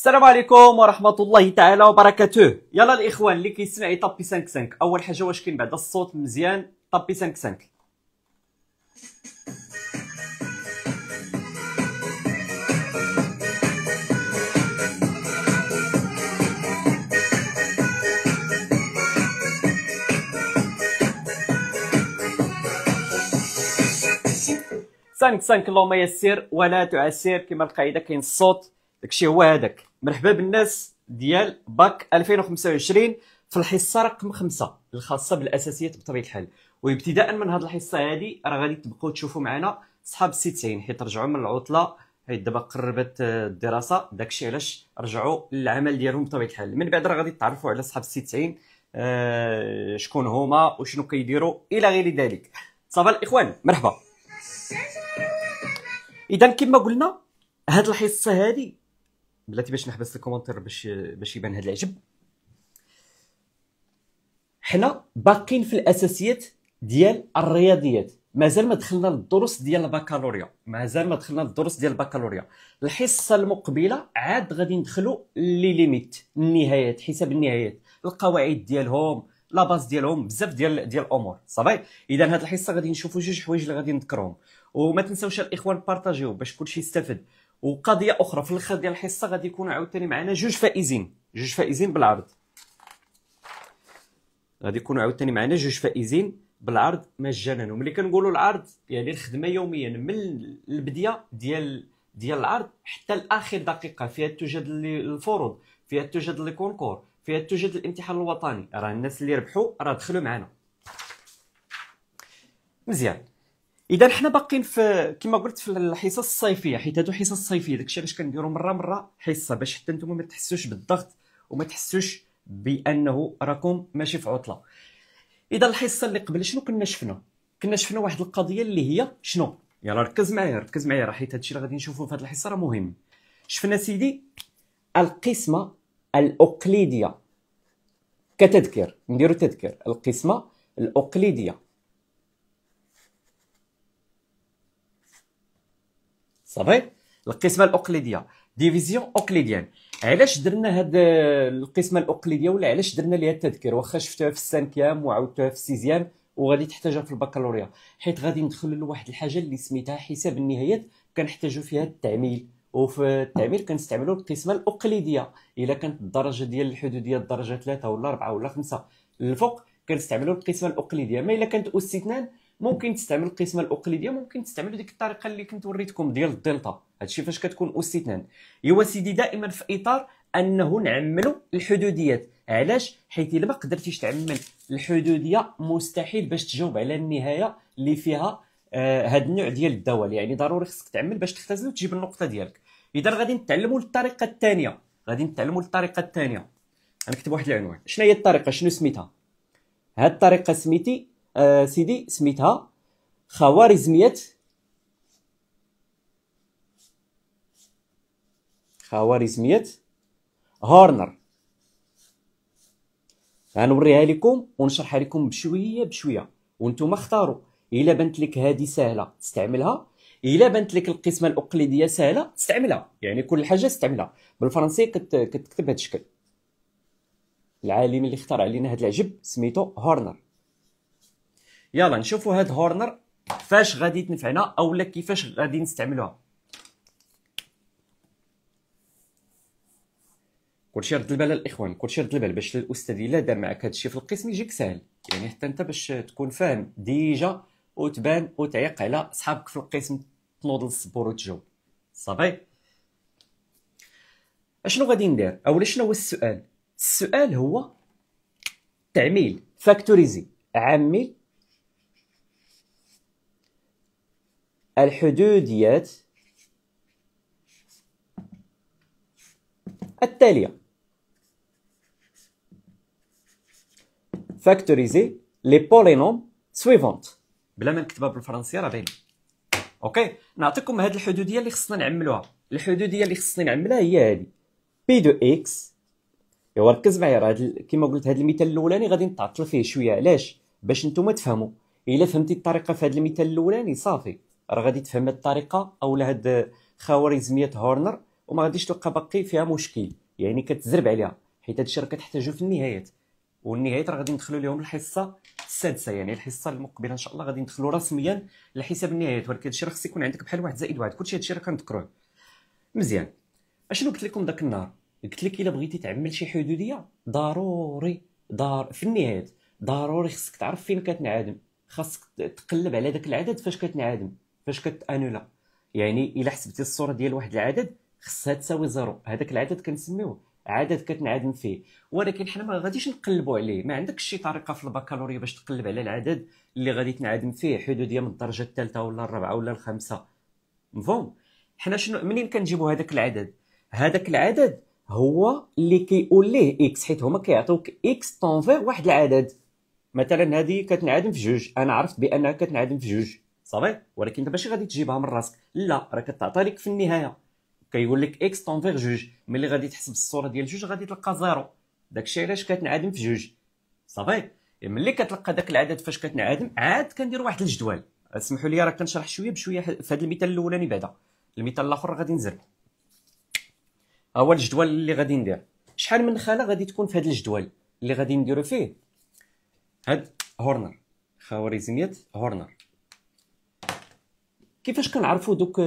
السلام عليكم ورحمة الله تعالى وبركاته يلا الإخوان اللي كيسمع طبي 5 5 أول حاجة واش كاين بعد الصوت مزيان طبي 5 5 5 5 اللهم يسر ولا تعسر كما القاعده كاين الصوت داكشي هو هذاك مرحبا بالناس ديال باك 2025 في الحصه رقم 5 الخاصه بالاساسيات بطبيعه الحال وابتداء من هذه الحصه هذه راه غادي تبقاو تشوفوا معنا صحاب السي 90 حيت رجعوا من العطله حيت دابا قربت آه، الدراسه داكشي علاش رجعوا للعمل ديالهم بطبيعه الحال من بعد راه غادي تعرفوا على صحاب السي 90 آه، شكون هما وشنو كيديروا الى غير ذلك صافا الاخوان مرحبا اذا كما قلنا هاد الحصه هذه بلاتي باش نحبس الكومنتر باش باش يبان هذا العجب حنا باقين في الاساسيات ديال الرياضيات مازال ما دخلنا للدروس ديال البكالوريا مازال ما دخلنا للدروس ديال البكالوريا الحصه المقبله عاد غادي ندخلوا لي ليميت النهايات حساب النهايات القواعد ديالهم لا باز ديالهم بزاف ديال ديال الامور صافي اذا هذه الحصه غادي نشوفوا جوج حوايج اللي غادي نذكرهم وما تنساوش الاخوان بارطاجيو باش كلشي يستافد وقضيه اخرى في الاخر ديال الحصه غادي يكون عاوتاني معنا جوج فائزين جوج فائزين بالعرض غادي يكونوا عاوتاني معنا جوج فائزين بالعرض مجانا وملي كنقولوا العرض يعني الخدمه يوميا من البديه ديال ديال العرض حتى لاخر دقيقه فيها توجد الفروض فيها توجد لي كونكور فيها توجد الامتحان الوطني راه الناس اللي ربحوا راه دخلوا معنا مزيان اذا حنا باقيين في كما قلت في الحصص الصيفيه حيت هادو حصص صيفيه داكشي علاش كنديرو مره مره حصه باش حتى نتوما ما تحسوش بالضغط وما تحسوش بانه راكم ماشي في عطله اذا الحصه اللي قبل شنو كنا شفنا كنا شفنا واحد القضيه اللي هي شنو يلا ركز معايا ركز معايا راه حيت هادشي اللي غادي نشوفوه في هاد الحصه راه مهم شفنا سيدي القسمه الاقليديه كتذكير نديرو تذكير القسمه الاقليديه صافي القسمه الاقليديه ديفيزيون اوكليديان علاش درنا هاد القسمه الاقليديه ولا علاش درنا ليها التذكير واخا شفتها في السانكيام وعاودتها في السيزيام وغادي تحتاجها في البكالوريا حيت غادي ندخلوا لواحد الحاجه اللي سميتها حساب النهايات كنحتاجوا فيها التعميل وفي التعميل كنستعملوا القسمه الاقليديه الا كانت الدرجه ديال الحدوديه الدرجه 3 ولا 4 ولا 5 الفوق كنستعملوا القسمه الاقليديه ما الا كانت اس اثنان ممكن تستعمل القسمه الاقليديه ممكن تستعملوا ديك الطريقه اللي كنت وريتكم ديال الدلتا هادشي فاش كتكون استثنان ايوا سيدي دائما في اطار انه نعملوا الحدوديات علاش حيت الا ما قدرتيش تعمل الحدوديه مستحيل باش تجاوب على النهايه اللي فيها آه هاد النوع ديال الدوال يعني ضروري خصك تعمل باش تختزل وتجيب النقطه ديالك اذا غادي نتعلموا الطريقه الثانيه غادي نتعلموا الطريقه الثانيه غنكتب واحد العنوان شنو هي الطريقه شنو سميتها هاد الطريقه سميتي آه، سيدي سميتها خوارزمية خوارزمية هورنر غنوريها لكم ونشرحها لكم بشويه بشويه وانتم اختاروا الا بانت لك هذه سهله استعملها الا بانت لك القسمه الاقليديه سهله استعملها يعني كل حاجه استعملها بالفرنسي كتكتب هذا الشكل العالم اللي اختار علينا هذا العجب سميتو هورنر يلا نشوفوا هاد هورنر فاش غادي تنفعنا اولا كيفاش غادي نستعملوها كلشي رد البال الاخوان كلشي رد البال باش الاستاذ الا دار معك هادشي في القسم يجيك سهل يعني حتى انت باش تكون فاهم ديجا وتبان وتعيق على صحابك في القسم تنوض للصبور وتجاوب صافي اشنو غادي ندير اولا شنو هو السؤال السؤال هو تعميل فاكتوريزي عامل الحدوديات التالية فاكتوريزي لي بولينوم سويفونت بلا ما نكتبها بالفرنسية راه باينة اوكي نعطيكم هاد الحدودية اللي خصنا نعملوها الحدودية اللي خصني نعملها هي هادي بي دو اكس ايوا ركز معايا راه كيما قلت هاد المثال الاولاني غادي نتعطل فيه شويه علاش باش نتوما تفهموا الا فهمتي الطريقه في هاد المثال الاولاني صافي راه غادي تفهم هاد الطريقه اولا هاد خوارزميه هورنر وما غاديش تلقى باقي فيها مشكل يعني كتزرب عليها حيت هاد الشيء راه كتحتاجو في النهايات والنهايات راه غادي ندخلوا لهم الحصه السادسه يعني الحصه المقبله ان شاء الله غادي ندخلوا رسميا لحساب النهايات ولكن هادشي راه خص يكون عندك بحال واحد زائد واحد كلشي هادشي راه كنذكروه مزيان اشنو قلت لكم داك النهار قلت لك الا بغيتي تعمل شي حدوديه ضروري دار في النهايه ضروري خصك تعرف فين كتنعدم خاصك تقلب على داك العدد فاش كتنعدم فاش كتانولا يعني الا حسبتي الصوره ديال واحد العدد خصها تساوي زيرو هذاك العدد كنسميوه عدد كتنعدم فيه ولكن حنا ما غاديش نقلبوا عليه ما عندكش شي طريقه في البكالوريا باش تقلب على العدد اللي غادي تنعدم فيه حدوديه من الدرجه الثالثه ولا الرابعه ولا الخامسه مفهوم حنا شنو منين كنجيبوا هذاك العدد هذاك العدد هو اللي كيقول ليه اكس حيت هما كيعطيوك اكس طونفير واحد العدد مثلا هذه كتنعدم في جوج انا عرفت بانها كتنعدم في جوج صافي ولكن انت ماشي غادي تجيبها من راسك لا راه كتعطى لك في النهايه كيقول لك اكس طونفيغ جوج ملي غادي تحسب الصوره ديال جوج غادي تلقى زيرو داكشي علاش كتنعدم في جوج صافي ملي كتلقى داك العدد فاش كتنعدم عاد كندير واحد الجدول اسمحوا لي راه كنشرح شويه بشويه في هذا المثال الاولاني بعدا المثال الاخر غادي نزرب هو الجدول اللي غادي ندير شحال من خاله غادي تكون في هذا الجدول اللي غادي نديرو فيه هاد هورنر خوارزميه هورنر كيفاش كنعرفوا دوك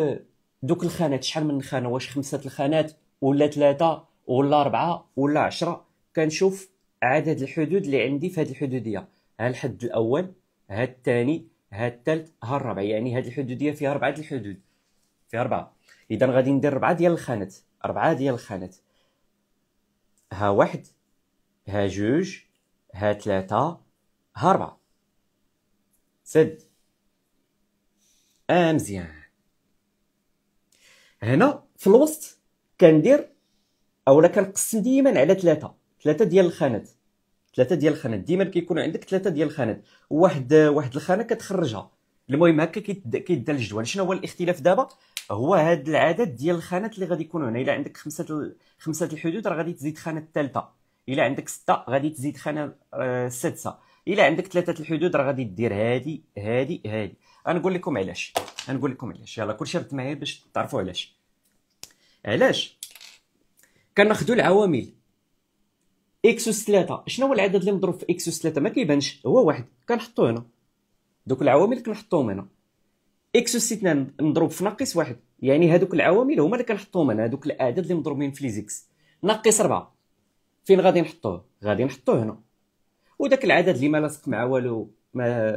دوك الخانات شحال من خانه واش خمسه الخانات ولا ثلاثه ولا اربعه ولا عشرة كنشوف عدد الحدود اللي عندي في هذه الحدوديه ها الحد الاول ها الثاني ها الثالث ها الرابع يعني هذه الحدوديه فيها اربعه الحدود فيها اربعه اذا غادي ندير اربعه ديال الخانات اربعه ديال الخانات ها واحد ها جوج ها ثلاثه ها اربعه سد اه مزيان هنا في الوسط كندير اولا كنقسم ديما على ثلاثه ثلاثه ديال الخانات ثلاثه ديال الخانات ديما كيكون عندك ثلاثه ديال الخانات واحد واحد الخانه كتخرجها المهم هكا كيدا الجدول شنو هو الاختلاف دابا هو هذا العدد ديال الخانات اللي غادي يكونوا هنا الا عندك خمسه خمسه الحدود راه غادي تزيد خانه الثالثه الا عندك سته غادي تزيد خانه آه، السادسه الا عندك ثلاثه الحدود راه غادي دير هادي هادي هادي غنقول لكم علاش غنقول لكم علاش يلا كلشي رد معايا باش تعرفوا علاش علاش كناخذوا العوامل اكس اس 3 شنو هو العدد اللي مضروب في اكس اس 3 ما كيبانش هو واحد كنحطوه هنا دوك العوامل كنحطوهم هنا اكس اس 2 مضروب في ناقص واحد يعني هذوك العوامل هما اللي كنحطوهم هنا هذوك الاعداد اللي مضروبين في ليزيكس ناقص 4 فين غادي نحطوه غادي نحطوه هنا وداك العدد اللي ما لاصق مع والو ما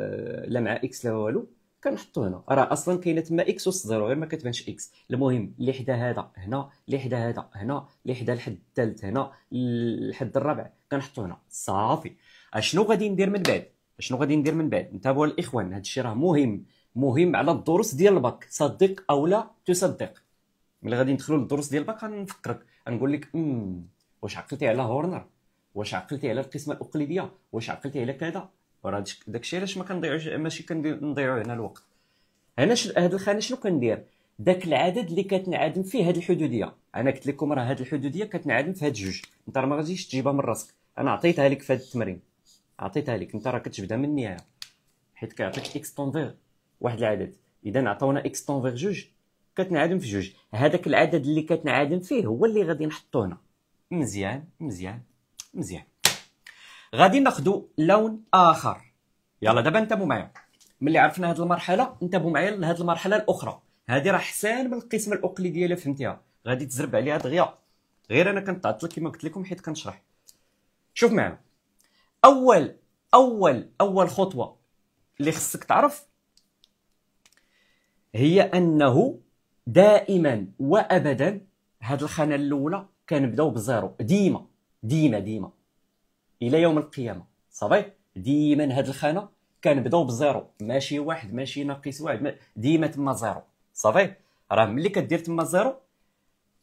لا مع اكس لا والو كنحطو هنا راه اصلا كاينه تما اكس وصدرو غير ما كتبانش اكس المهم اللي حدا هذا هنا اللي حدا هذا هنا اللي حدا الحد الثالث هنا الحد الرابع كنحطو هنا صافي اشنو غادي ندير من بعد اشنو غادي ندير من بعد انتبهوا الاخوان هذا الشيء راه مهم مهم على الدروس ديال الباك صدق او لا تصدق ملي غادي ندخلوا للدروس ديال الباك غنفكرك غنقول لك امم واش عقلتي على هورنر واش عقلتي على القسمه الاقليديه واش عقلتي على كذا وراه داكشي علاش ما كنضيعوش ماشي كنضيعوا هنا الوقت هنا ش... هاد الخانه شنو كندير داك العدد اللي كتنعدم فيه هاد الحدوديه انا قلت لكم راه هاد الحدوديه كتنعدم في هاد جوج انت راه ما غاديش تجيبها من راسك انا عطيتها لك في هاد التمرين عطيتها لك انت راه كتبدا من النهايه حيت كيعطيك اكس فيغ واحد العدد اذا عطاونا اكس فيغ جوج كتنعدم في جوج هذاك العدد اللي كتنعدم فيه هو اللي غادي نحطو هنا مزيان مزيان مزيان غادي ناخذ لون اخر يلا دابا انتبهوا معايا ملي عرفنا هذه المرحله انتبهوا معايا لهذه المرحله الاخرى هذه راه حسان من القسمه الاقليديه اللي فهمتيها غادي تزرب عليها دغيا غير انا كنتعطل كما قلت لكم حيت كنشرح شوف معنا اول اول اول خطوه اللي خصك تعرف هي انه دائما وابدا هاد الخانه الاولى كنبداو بزيرو ديما ديما ديما الى يوم القيامه صافي ديما هاد الخانه كنبداو بزيرو ماشي واحد ماشي ناقص واحد ديما تما زيرو صافي راه ملي كدير تما زيرو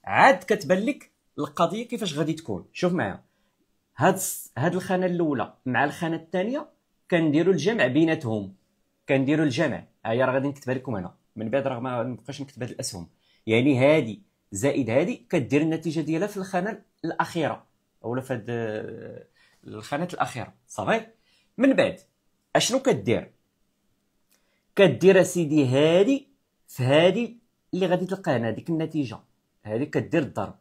عاد كتبان لك القضيه كيفاش غادي تكون شوف معايا هاد هاد الخانه الاولى مع الخانه الثانيه كنديروا الجمع بيناتهم كنديروا الجمع هي راه غادي نكتبها لكم هنا من بعد راه ما نبقاش نكتب هاد الاسهم يعني هادي زائد هادي كدير النتيجه ديالها في الخانه الاخيره اولا في هاد الخانات الاخيره صافي من بعد اشنو كدير كدير اسيدي هادي في هادي اللي غادي تلقى هنا ديك النتيجه هادي كدير الضرب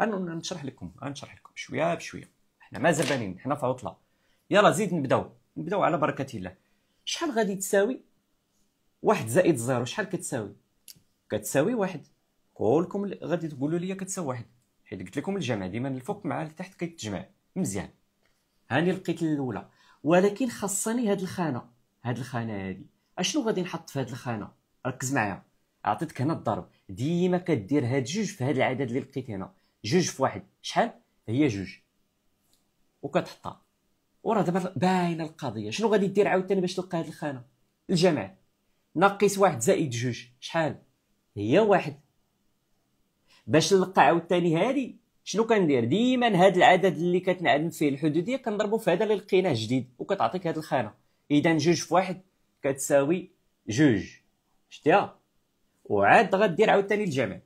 انا نشرح لكم غنشرح لكم شويه بشويه حنا ما زبانين حنا في عطله يلا زيد نبداو نبداو على بركه الله شحال غادي تساوي واحد زائد زيرو شحال كتساوي كتساوي واحد كلكم غادي تقولوا لي كتساوي واحد حيت قلت لكم الجمع ديما الفوق مع التحت كيتجمع مزيان هاني لقيت الاولى ولكن خاصني هاد الخانه هاد الخانه هادي اشنو غادي نحط في هاد الخانه ركز معايا عطيتك هنا الضرب ديما كدير هاد جوج في هاد العدد اللي لقيت هنا جوج في واحد شحال هي جوج وكتحطها وراه دابا باينه القضيه شنو غادي دير عاوتاني باش تلقى هاد الخانه الجمع ناقص واحد زائد جوج شحال هي واحد باش نلقى عاوتاني هادي شنو كندير ديما هذا العدد اللي كتنعدم فيه الحدوديه كنضربو في هذا اللي لقيناه جديد وكتعطيك هذه الخانه اذا جوج في واحد كتساوي جوج شتيها وعاد غدير عاوتاني الجمع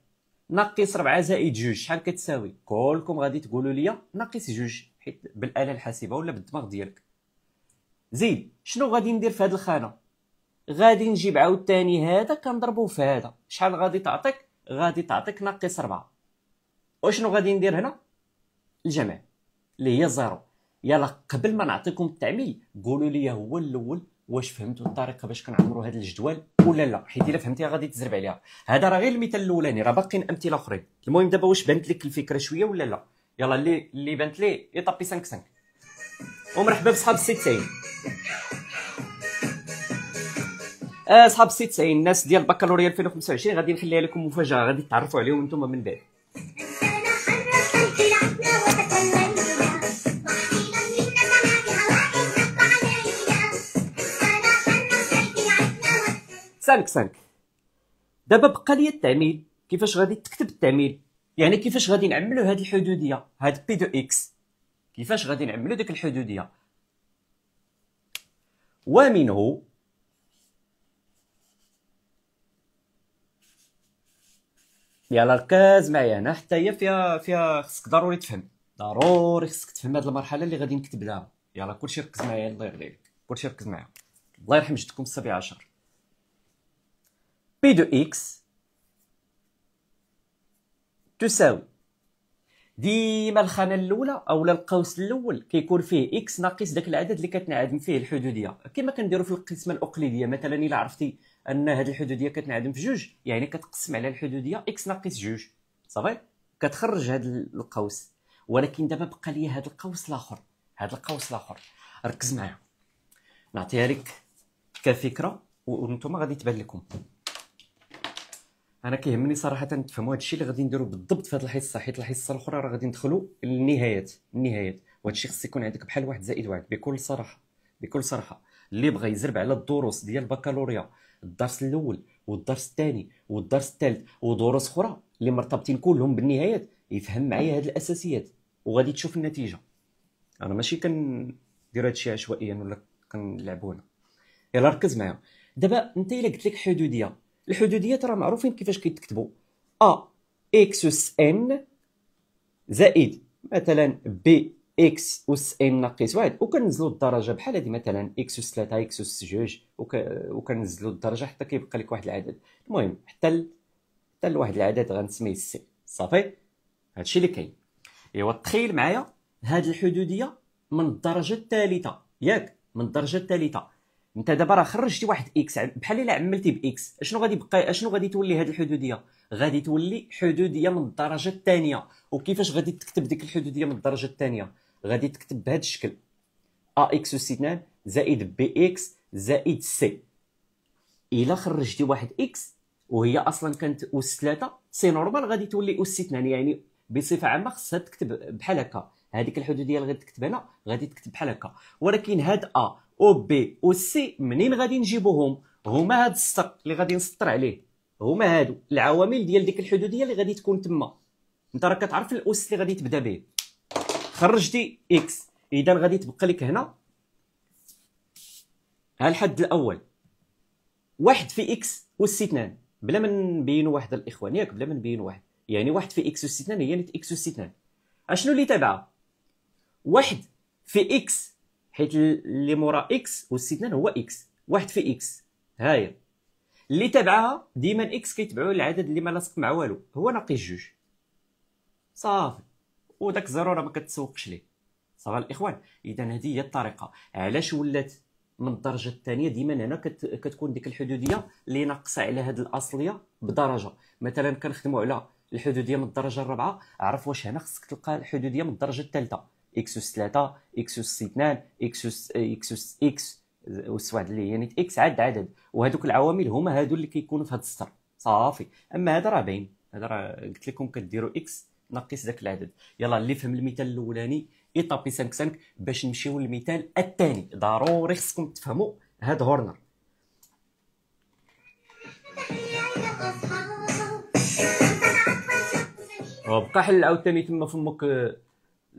ناقص 4 زائد جوج شحال كتساوي كلكم غادي تقولوا لي ناقص جوج حيت بالاله الحاسبه ولا بالدماغ ديالك زيد شنو غادي ندير في هذه الخانه غادي نجيب عاوتاني هذا كنضربو في هذا شحال غادي تعطيك غادي تعطيك ناقص 4 وشنو غادي ندير هنا الجمع اللي هي زيرو يلا قبل ما نعطيكم التعميل قولوا لي هو الاول واش فهمتوا الطريقه باش كنعمروا هاد الجدول ولا لا حيت الا فهمتيها غادي تزرب عليها هذا راه غير المثال الاولاني راه باقيين امثله اخرين المهم دابا واش بانت لك الفكره شويه ولا لا يلا اللي اللي بانت لي ايطابي 5 5 ومرحبا بصحاب السيت 90 اصحاب آه، السيت 90 الناس ديال البكالوريا 2025 غادي نخليها لكم مفاجاه غادي تعرفوا عليهم انتم من بعد سانك سانك دابا بقى لي التعميل كيفاش غادي تكتب التعميل يعني كيفاش غادي نعملو هاد الحدوديه هاد بي دو اكس كيفاش غادي نعملو ديك الحدوديه ومنه يلا ركز معايا هنا حتى هي فيها فيها خصك ضروري تفهم ضروري خصك تفهم هاد المرحله اللي غادي نكتب لها يلا كلشي ركز معايا الله يغلي عليك كلشي ركز معايا الله يرحم جدكم الصبي عشر P de X تساوي ديما الخانه الاولى اولا القوس الاول كيكون فيه اكس ناقص داك العدد اللي كتنعدم فيه الحدوديه كما كنديرو في القسمه الاقليديه مثلا الا عرفتي ان هذه الحدوديه كتنعدم في جوج يعني كتقسم على الحدوديه اكس ناقص جوج صافي كتخرج هذا القوس ولكن دابا بقى لي هذا القوس الاخر هذا القوس الاخر ركز معايا نعطيها لك كفكره وانتم غادي تبان لكم انا كيهمني صراحه تفهموا هذا الشيء اللي غادي نديروا بالضبط في هذه الحصه حيت الحصه الاخرى راه غادي ندخلوا للنهايات النهايات وهذا الشيء خص يكون عندك بحال واحد زائد واحد بكل صراحه بكل صراحه اللي بغى يزرب على الدروس ديال البكالوريا الدرس الاول والدرس الثاني والدرس الثالث ودروس اخرى اللي مرتبطين كلهم بالنهايات يفهم معايا هاد الاساسيات وغادي تشوف النتيجه انا ماشي كندير هادشي عشوائيا ولا كنلعبو هنا يلا ركز معايا دابا انت الا قلت لك حدوديه الحدوديات راه معروفين كيفاش كيتكتبوا ا اكس اس ان زائد مثلا بي اكس اس ان ناقص واحد وكنزلوا الدرجه بحال هذه مثلا اكس اس 3 اكس اس 2 وكنزلوا الدرجه حتى كيبقى لك واحد العدد المهم حتى ال... حتى لواحد العدد غنسميه سي صافي هادشي اللي كاين ايوا تخيل معايا هاد الحدوديه من الدرجه الثالثه ياك من الدرجه الثالثه انت دابا راه خرجتي واحد اكس بحال الا عملتي باكس شنو غادي يبقى شنو غادي تولي هذه الحدوديه غادي تولي حدوديه من الدرجه الثانيه وكيفاش غادي تكتب ديك الحدوديه من الدرجه الثانيه غادي تكتب بهذا الشكل ا اكس اس 2 زائد بي اكس زائد سي الا خرجتي واحد اكس وهي اصلا كانت اس 3 سي نورمال غادي تولي اس 2 يعني-, يعني بصفه عامه خصها تكتب بحال هكا هذيك الحدوديه اللي غادي تكتب هنا غادي تكتب بحال هكا ولكن هاد ا او بي او سي منين غادي نجيبوهم هما هاد السطر اللي غادي نسطر عليه هما هادو العوامل ديال ديك الحدوديه اللي غادي تكون تما انت راك كتعرف الاس اللي غادي تبدا به خرجتي اكس اذا غادي تبقى لك هنا ها الحد الاول واحد في اكس اس 2 بلا ما نبينوا واحد الاخوان ياك بلا ما نبينوا واحد يعني واحد في اكس اس 2 هي نت اكس اس 2 اشنو اللي تابعه واحد في اكس حيت اللي مورا اكس والاستثنان هو اكس واحد في اكس هاي اللي تبعها ديما اكس كيتبعوا العدد اللي ما لاصق مع والو هو ناقص جوج صافي وداك زيرو راه ما كتسوقش ليه صافي الاخوان اذا هذه هي الطريقه علاش ولات من الدرجه الثانيه ديما هنا كت... كتكون ديك الحدوديه اللي ناقصه على هذه الاصليه بدرجه مثلا كنخدموا على الحدوديه من الدرجه الرابعه عرف واش هنا خصك تلقى الحدوديه من الدرجه الثالثه اكس اس 3 اكس اس 2 اكس اس اكس اس اكس اس واحد اللي يعني اكس عاد عدد وهذوك العوامل هما هادو اللي كيكونوا في هذا السطر صافي اما هذا راه باين هذا راه قلت لكم كديروا اكس ناقص ذاك العدد يلا اللي فهم المثال الاولاني ايطابي 5 5 باش نمشيو للمثال الثاني ضروري خصكم تفهموا هاد هورنر وبقى حل عاوتاني تما فمك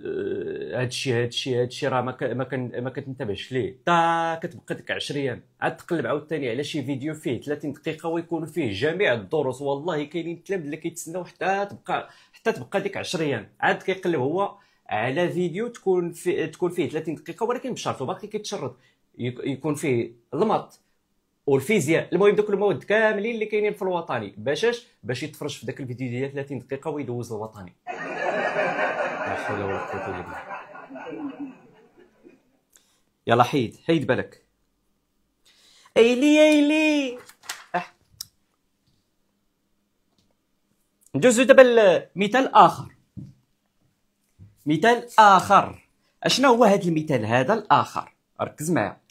آه، هادشي هادشي هادشي راه ما كن ما كتنتبهش ليه تا كتبقى ديك 10 ايام عاد تقلب عاوتاني على شي فيديو فيه 30 دقيقه ويكون فيه جميع الدروس والله كاينين التلاميذ اللي كيتسناو حتى تبقى حتى تبقى ديك 10 ايام عاد كيقلب هو على فيديو تكون في تكون فيه 30 دقيقه ولكن بشرط باقي كيتشرط يكون فيه الماط والفيزياء المهم دوك المواد كاملين اللي كاينين في الوطني باش باش يتفرج في داك الفيديو ديال 30 دقيقه ويدوز الوطني حول ولا قوة إلا بالله يلا حيد حيد بالك ايلي ايلي أح... ندوزو دابا مثال اخر مثال اخر اشنا هو هذا المثال هذا الاخر ركز معايا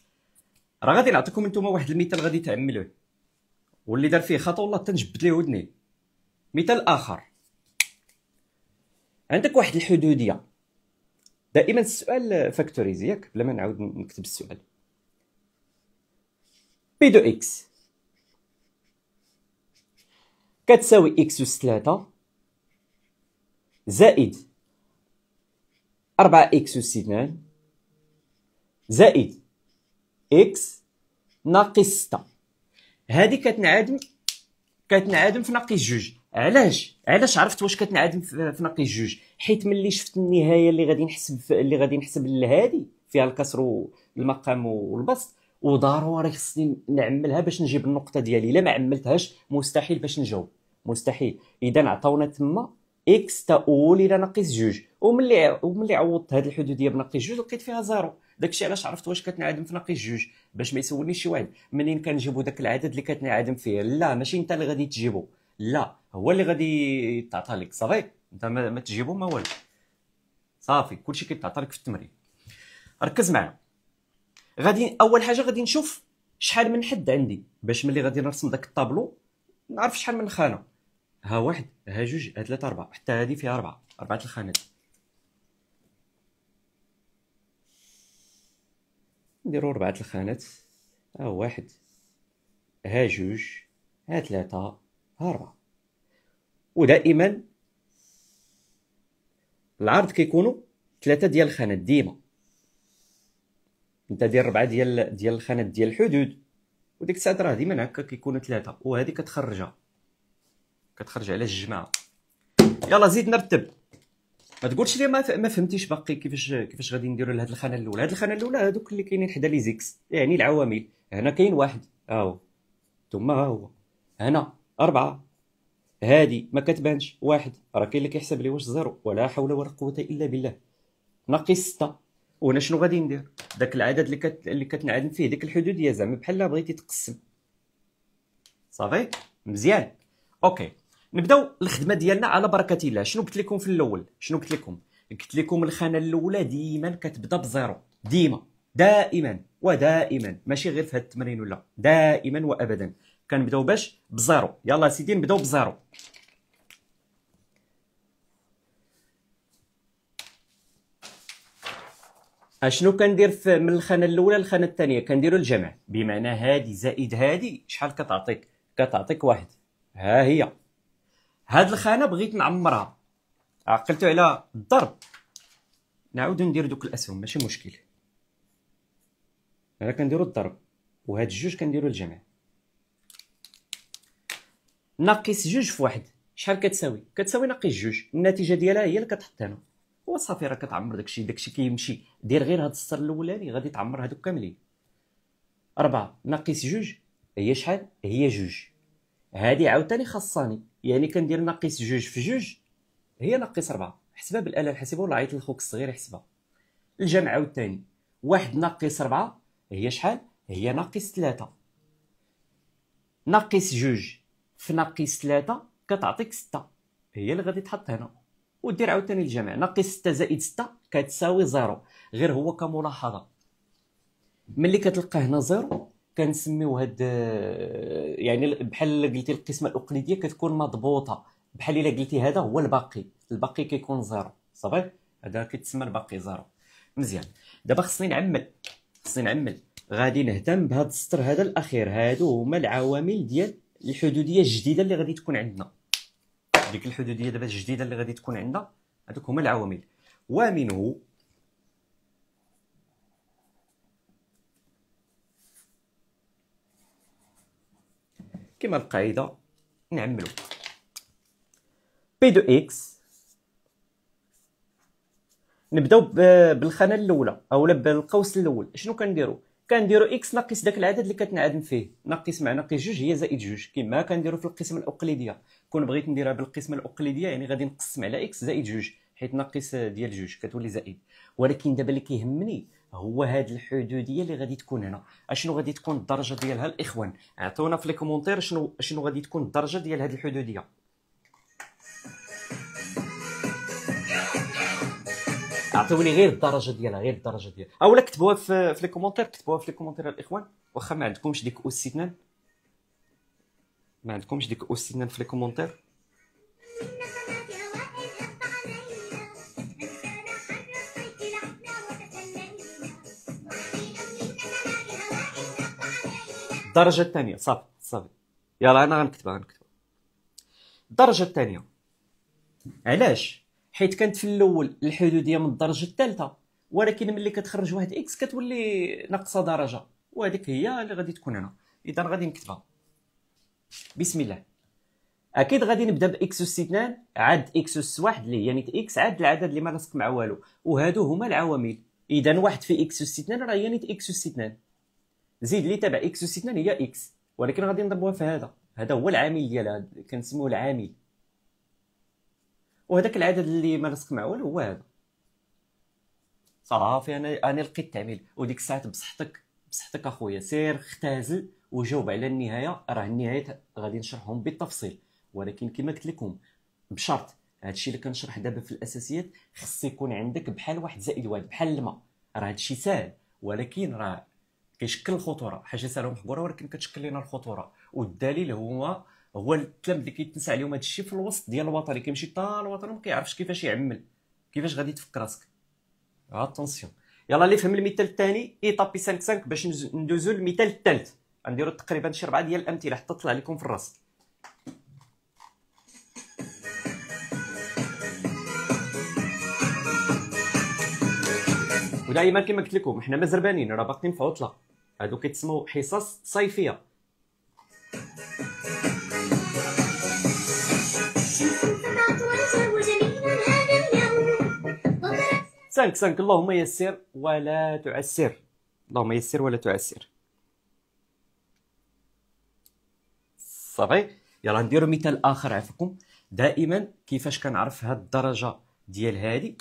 راه غادي نعطيكم نتوما واحد المثال غادي تعملوه واللي دار فيه خطا والله تنجبد ليه ودني مثال اخر عندك واحد الحدوديه دائما السؤال فاكتوريزي ياك بلا ما نعاود نكتب السؤال بي دو اكس كتساوي اكس اس 3 زائد 4 اكس اس 2 زائد اكس ناقص 6 هذه كتنعدم كتنعدم في ناقص جوج علاش علاش عرفت واش كتنعدم في نقي الجوج حيت ملي شفت النهايه اللي غادي نحسب اللي غادي نحسب الهادي فيها الكسر والمقام والبسط وضروري خصني نعملها باش نجيب النقطه ديالي الا ما عملتهاش مستحيل باش نجاوب مستحيل اذا عطاونا تما اكس تؤول الى ناقص جوج وملي وملي عوضت هذه الحدوديه بناقص جوج لقيت فيها زيرو داكشي علاش عرفت واش كتنعدم في ناقص جوج باش ما يسولنيش شي واحد منين كنجيبو داك العدد اللي كتنعدم فيه لا ماشي انت اللي غادي تجيبو لا هو اللي غادي يتعطى لك صافي انت ما تجيبو ما والو صافي كلشي كيتعطى لك في التمرين ركز معايا غادي اول حاجه غادي نشوف شحال من حد عندي باش ملي غادي نرسم داك الطابلو نعرف شحال من خانه ها واحد ها جوج ها ثلاثه اربعه حتى هادي فيها اربعه اربعه الخانات نديرو ربعة الخانات ها واحد ها جوج ها ثلاثة ها أربعة ودائما العرض كيكونوا ثلاثه ديال الخانات ديما انت دير ربعه ديال ديال الخانات ديال الحدود وديك الساعه راه ديما هكا كيكونوا ثلاثه وهذه كتخرجها كتخرج على الجماعه يلا زيد نرتب ما تقولش لي ما, فهمتيش باقي كيفاش كيفاش غادي نديروا لهاد الخانه الاولى هاد الخانه الاولى هادوك اللي كاينين حدا لي زيكس يعني العوامل هنا كاين واحد ها هو ثم ها هو هنا اربعه هادي ما كتبانش واحد راه كاين اللي كيحسب لي واش زيرو ولا حول ولا قوه الا بالله ناقص 6 وانا شنو غادي ندير داك العدد اللي كت... اللي كتنعدم فيه ديك الحدوديه زعما بحال بغيتي تقسم صافي مزيان اوكي نبداو الخدمه ديالنا على بركه الله شنو قلت لكم في الاول شنو قلت لكم قلت لكم الخانه الاولى ديما كتبدا بزيرو ديما دائما ودائما ماشي غير في هذا التمرين ولا دائما وابدا كنبداو باش بزيرو يلا سيدي نبداو بزيرو اشنو كندير من الخانه الاولى للخانه الثانيه كنديروا الجمع بمعنى هادي زائد هادي شحال كتعطيك كتعطيك واحد ها هي هاد الخانه بغيت نعمرها عقلتوا على الضرب نعاودو ندير دوك الاسهم ماشي مشكل انا كنديروا الضرب وهاد الجوج كنديروا الجمع ناقص جوج في واحد شحال كتساوي كتساوي ناقص جوج النتيجه ديالها هي اللي كتحط هنا وصافي راه كتعمر داكشي داكشي كيمشي دير غير هاد السطر الاولاني غادي تعمر هادوك كاملين أربعة ناقص جوج هي شحال هي جوج هادي عاوتاني خاصاني يعني كندير ناقص جوج في جوج هي ناقص أربعة حسبها بالآلة الحاسبة ولا عيط لخوك الصغير يحسبها الجمع عاوتاني واحد ناقص أربعة هي شحال هي ناقص ثلاثة ناقص جوج في ناقص 3 كتعطيك 6 هي اللي غادي تحط هنا ودير عاوتاني الجمع ناقص 6 زائد 6 كتساوي 0 غير هو كملاحظه ملي كتلقى هنا 0 كنسميو هاد يعني بحال قلتي القسمه الاقليديه كتكون مضبوطه بحال الا قلتي هذا هو الباقي الباقي كيكون 0 صافي هذا كيتسمى الباقي 0 مزيان دابا خصني نعمل خصني نعمل غادي نهتم بهذا السطر هذا الاخير هادو هما العوامل ديال الحدوديه الجديده اللي غادي تكون عندنا ديك الحدوديه دابا الجديده اللي غادي تكون عندنا هذوك هما العوامل ومنه كما القاعده نعملو بي دو اكس نبداو بالخانه الاولى اولا بالقوس الاول شنو كنديرو كنديروا اكس ناقص داك العدد اللي كتنعدم فيه ناقص مع ناقص جوج هي زائد جوج كما كنديروا في القسمه الاقليديه كون بغيت نديرها بالقسمه الاقليديه يعني غادي نقسم على اكس زائد جوج حيت ناقص ديال جوج كتولي زائد ولكن دابا اللي كيهمني هو هاد الحدوديه اللي غادي تكون هنا اشنو غادي تكون الدرجه ديالها الاخوان عطونا في لي كومونتير شنو شنو غادي تكون الدرجه ديال هاد الحدوديه عطوني غير الدرجه ديالها غير الدرجه ديالها اولا كتبوها في, في لي كومونتير كتبوها في لي كومونتير الاخوان واخا ما عندكمش ديك او استثنان ما عندكمش ديك او استثنان في لي كومونتير الدرجه الثانيه صافي صافي يلا انا غنكتبها غنكتبها الدرجه الثانيه علاش حيت كانت في الاول الحدوديه من الدرجه الثالثه ولكن ملي كتخرج واحد اكس كتولي ناقصه درجه وهذيك هي اللي غادي تكون هنا اذا غادي نكتبها بسم الله اكيد غادي نبدا باكس اس 2 عاد اكس اس 1 اللي هي نيت اكس عاد العدد اللي ما لاصق مع والو وهادو هما العوامل اذا واحد في اكس اس 2 راه هي نيت اكس اس 2 زيد اللي تبع اكس اس 2 هي اكس ولكن غادي نضربوها في هذا هذا هو العامل ديالها كنسموه العامل وهذاك العدد اللي ما لصق مع والو هو هذا صافي انا انا لقيت التعميل وديك الساعات بصحتك بصحتك اخويا سير اختازل وجاوب على النهايه راه النهايه غادي نشرحهم بالتفصيل ولكن كما قلت لكم بشرط هادشي اللي كنشرح دابا في الاساسيات خص يكون عندك بحال واحد زائد واحد بحال الماء راه هادشي ساهل ولكن راه كيشكل الخطوره حاجه سهله ومحبوره ولكن كتشكل لنا الخطوره والدليل هو هو التلم اللي كيتنسى عليهم هذا الشيء في الوسط ديال الوطن اللي كيمشي حتى الوطن وما كيعرفش كيفاش يعمل كيفاش غادي تفك راسك اتونسيون يلا اللي فهم المثال الثاني ايطابي 5 5 باش ندوزو للمثال الثالث غنديرو تقريبا شي ربعه ديال الامثله حتى تطلع لكم في الراس ودائما كما قلت لكم حنا مزربانين راه باقيين في عطله هادو كيتسموا حصص صيفيه سانك سانك اللهم يسر ولا تعسر اللهم يسر ولا تعسر صافي يلا نديرو مثال اخر عفكم دائما كيفاش كنعرف هاد الدرجه ديال هادي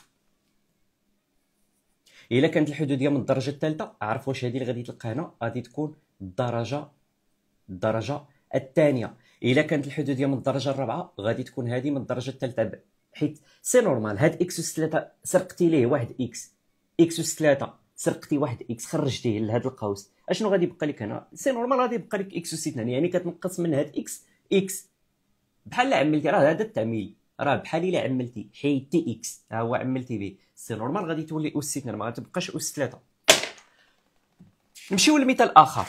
الا كانت الحدوديه من الدرجه الثالثه عرف واش هادي اللي غادي تلقى هنا غادي تكون الدرجه الدرجه الثانيه الا كانت الحدوديه من الدرجه الرابعه غادي تكون هادي من الدرجه الثالثه حيت سي نورمال هاد اكس اس 3 سرقتي ليه واحد اكس اكس اس 3 سرقتي واحد اكس خرجتيه لهاد القوس اشنو غادي يبقى لك هنا سي نورمال غادي يبقى لك اكس اس 2 يعني كتنقص من هاد اكس اكس بحال لا عملتي راه هذا التعميل راه بحال الا عملتي حيدتي اكس ها هو عملتي به سي نورمال غادي تولي اس 2 ما غتبقاش اس 3 نمشيو لمثال اخر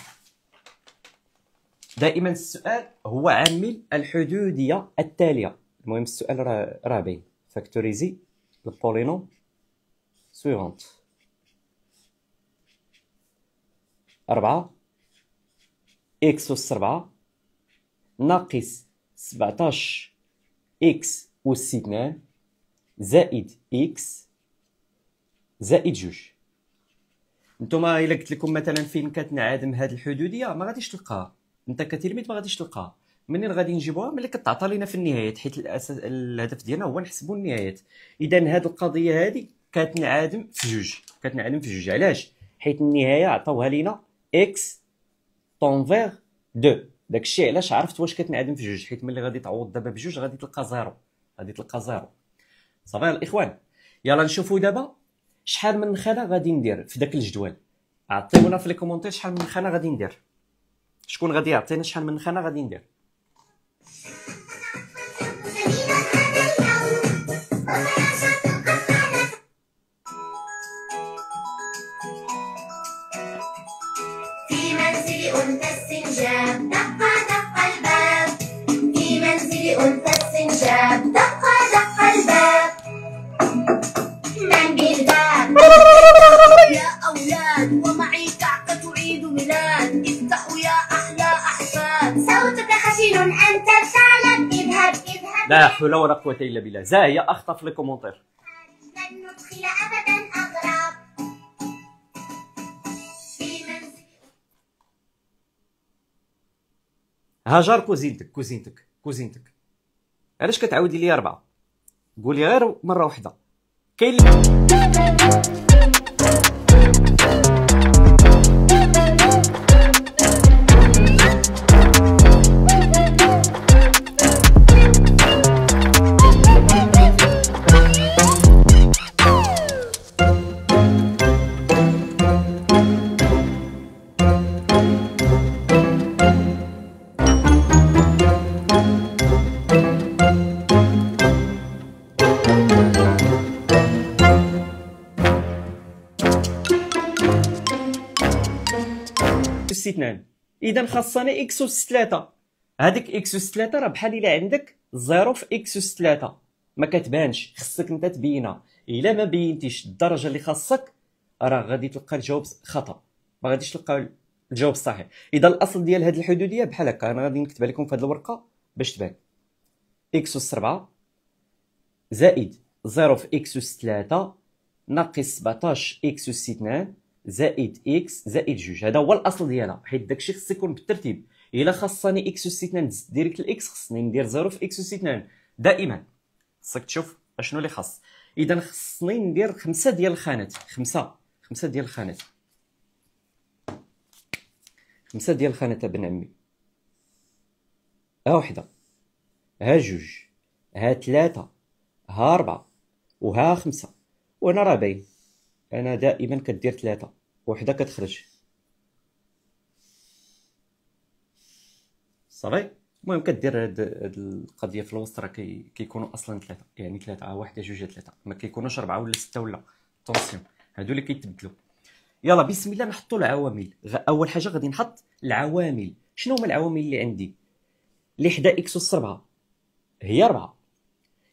دائما السؤال هو عامل الحدوديه التاليه المهم السؤال راه راه باين فاكتوريزي البولينوم سويفونت أربعة إكس أس ربعة ناقص سبعتاش إكس أس اثنان زائد إكس زائد جوج نتوما الا قلت لكم مثلا فين كتنعدم هاد الحدوديه ما غاديش تلقاها انت كتلميذ ما غاديش تلقاها منين غادي نجيبوها ملي كتعطى لينا في النهايات حيت الاساس الهدف ديالنا هو نحسبوا النهايات اذا هذه القضيه هذه كتنعدم في جوج كتنعدم في جوج علاش حيت النهايه عطاوها لينا اكس طونفير دو داكشي علاش عرفت واش كتنعدم في جوج حيت ملي غادي تعوض دابا بجوج غادي تلقى زيرو غادي تلقى زيرو صافي الاخوان يلا نشوفوا دابا شحال من خانه غادي ندير في داك الجدول عطيونا في لي كومونتير شحال من خانه غادي ندير شكون غادي يعطينا شحال من خانه غادي ندير دق الباب في منزل أنثى السنجاب دق الباب يا أولاد ومعي كعكة عيد ميلاد افتحوا يا أحلى أحفاد صوتك خشن أنت الثعلب اذهب اذهب لا حول ولا قوة إلا بالله زاهية أخطف لكم مونتير هاجر كوزينتك كوزينتك كوزينتك علاش كتعاودي لي اربعه قولي غير مره واحده كاين اذا خاصني اكس اس 3 هذيك اكس اس 3 راه بحال الا عندك زيرو في اكس اس 3 ما كتبانش خصك انت تبينها الا ما بينتيش الدرجه اللي خاصك راه غادي تلقى الجواب خطا ما غاديش تلقى الجواب صحيح اذا الاصل ديال هذه الحدوديه بحال هكا انا غادي نكتبها لكم في هذه الورقه باش تبان اكس اس 4 زائد زيرو في اكس اس 3 ناقص 17 اكس اس 2 زائد اكس زائد جوج هذا هو الاصل ديالها حيت داكشي خص يكون بالترتيب الا خاصني اكس اس 2 نزيد ديريكت الاكس خصني ندير زيرو في اكس اس 2 دائما خصك تشوف اشنو اللي خاص اذا خصني ندير خمسه ديال الخانات خمسه خمسه ديال الخانات خمسه ديال الخانات ابن عمي ها وحده ها جوج ها ثلاثه ها اربعه وها خمسه وانا راه باين انا دائما كدير ثلاثة وحدة كتخرج صافي المهم كدير هاد القضيه في الوسط راه كي كيكونوا اصلا ثلاثه يعني ثلاثه آه، واحده جوج ثلاثه ما كيكونوش اربعه ولا سته ولا طونسيون هادو اللي كيتبدلوا يلا بسم الله نحطوا العوامل اول حاجه غادي نحط العوامل شنو هما العوامل اللي عندي اللي حدا اكس اس 4 هي 4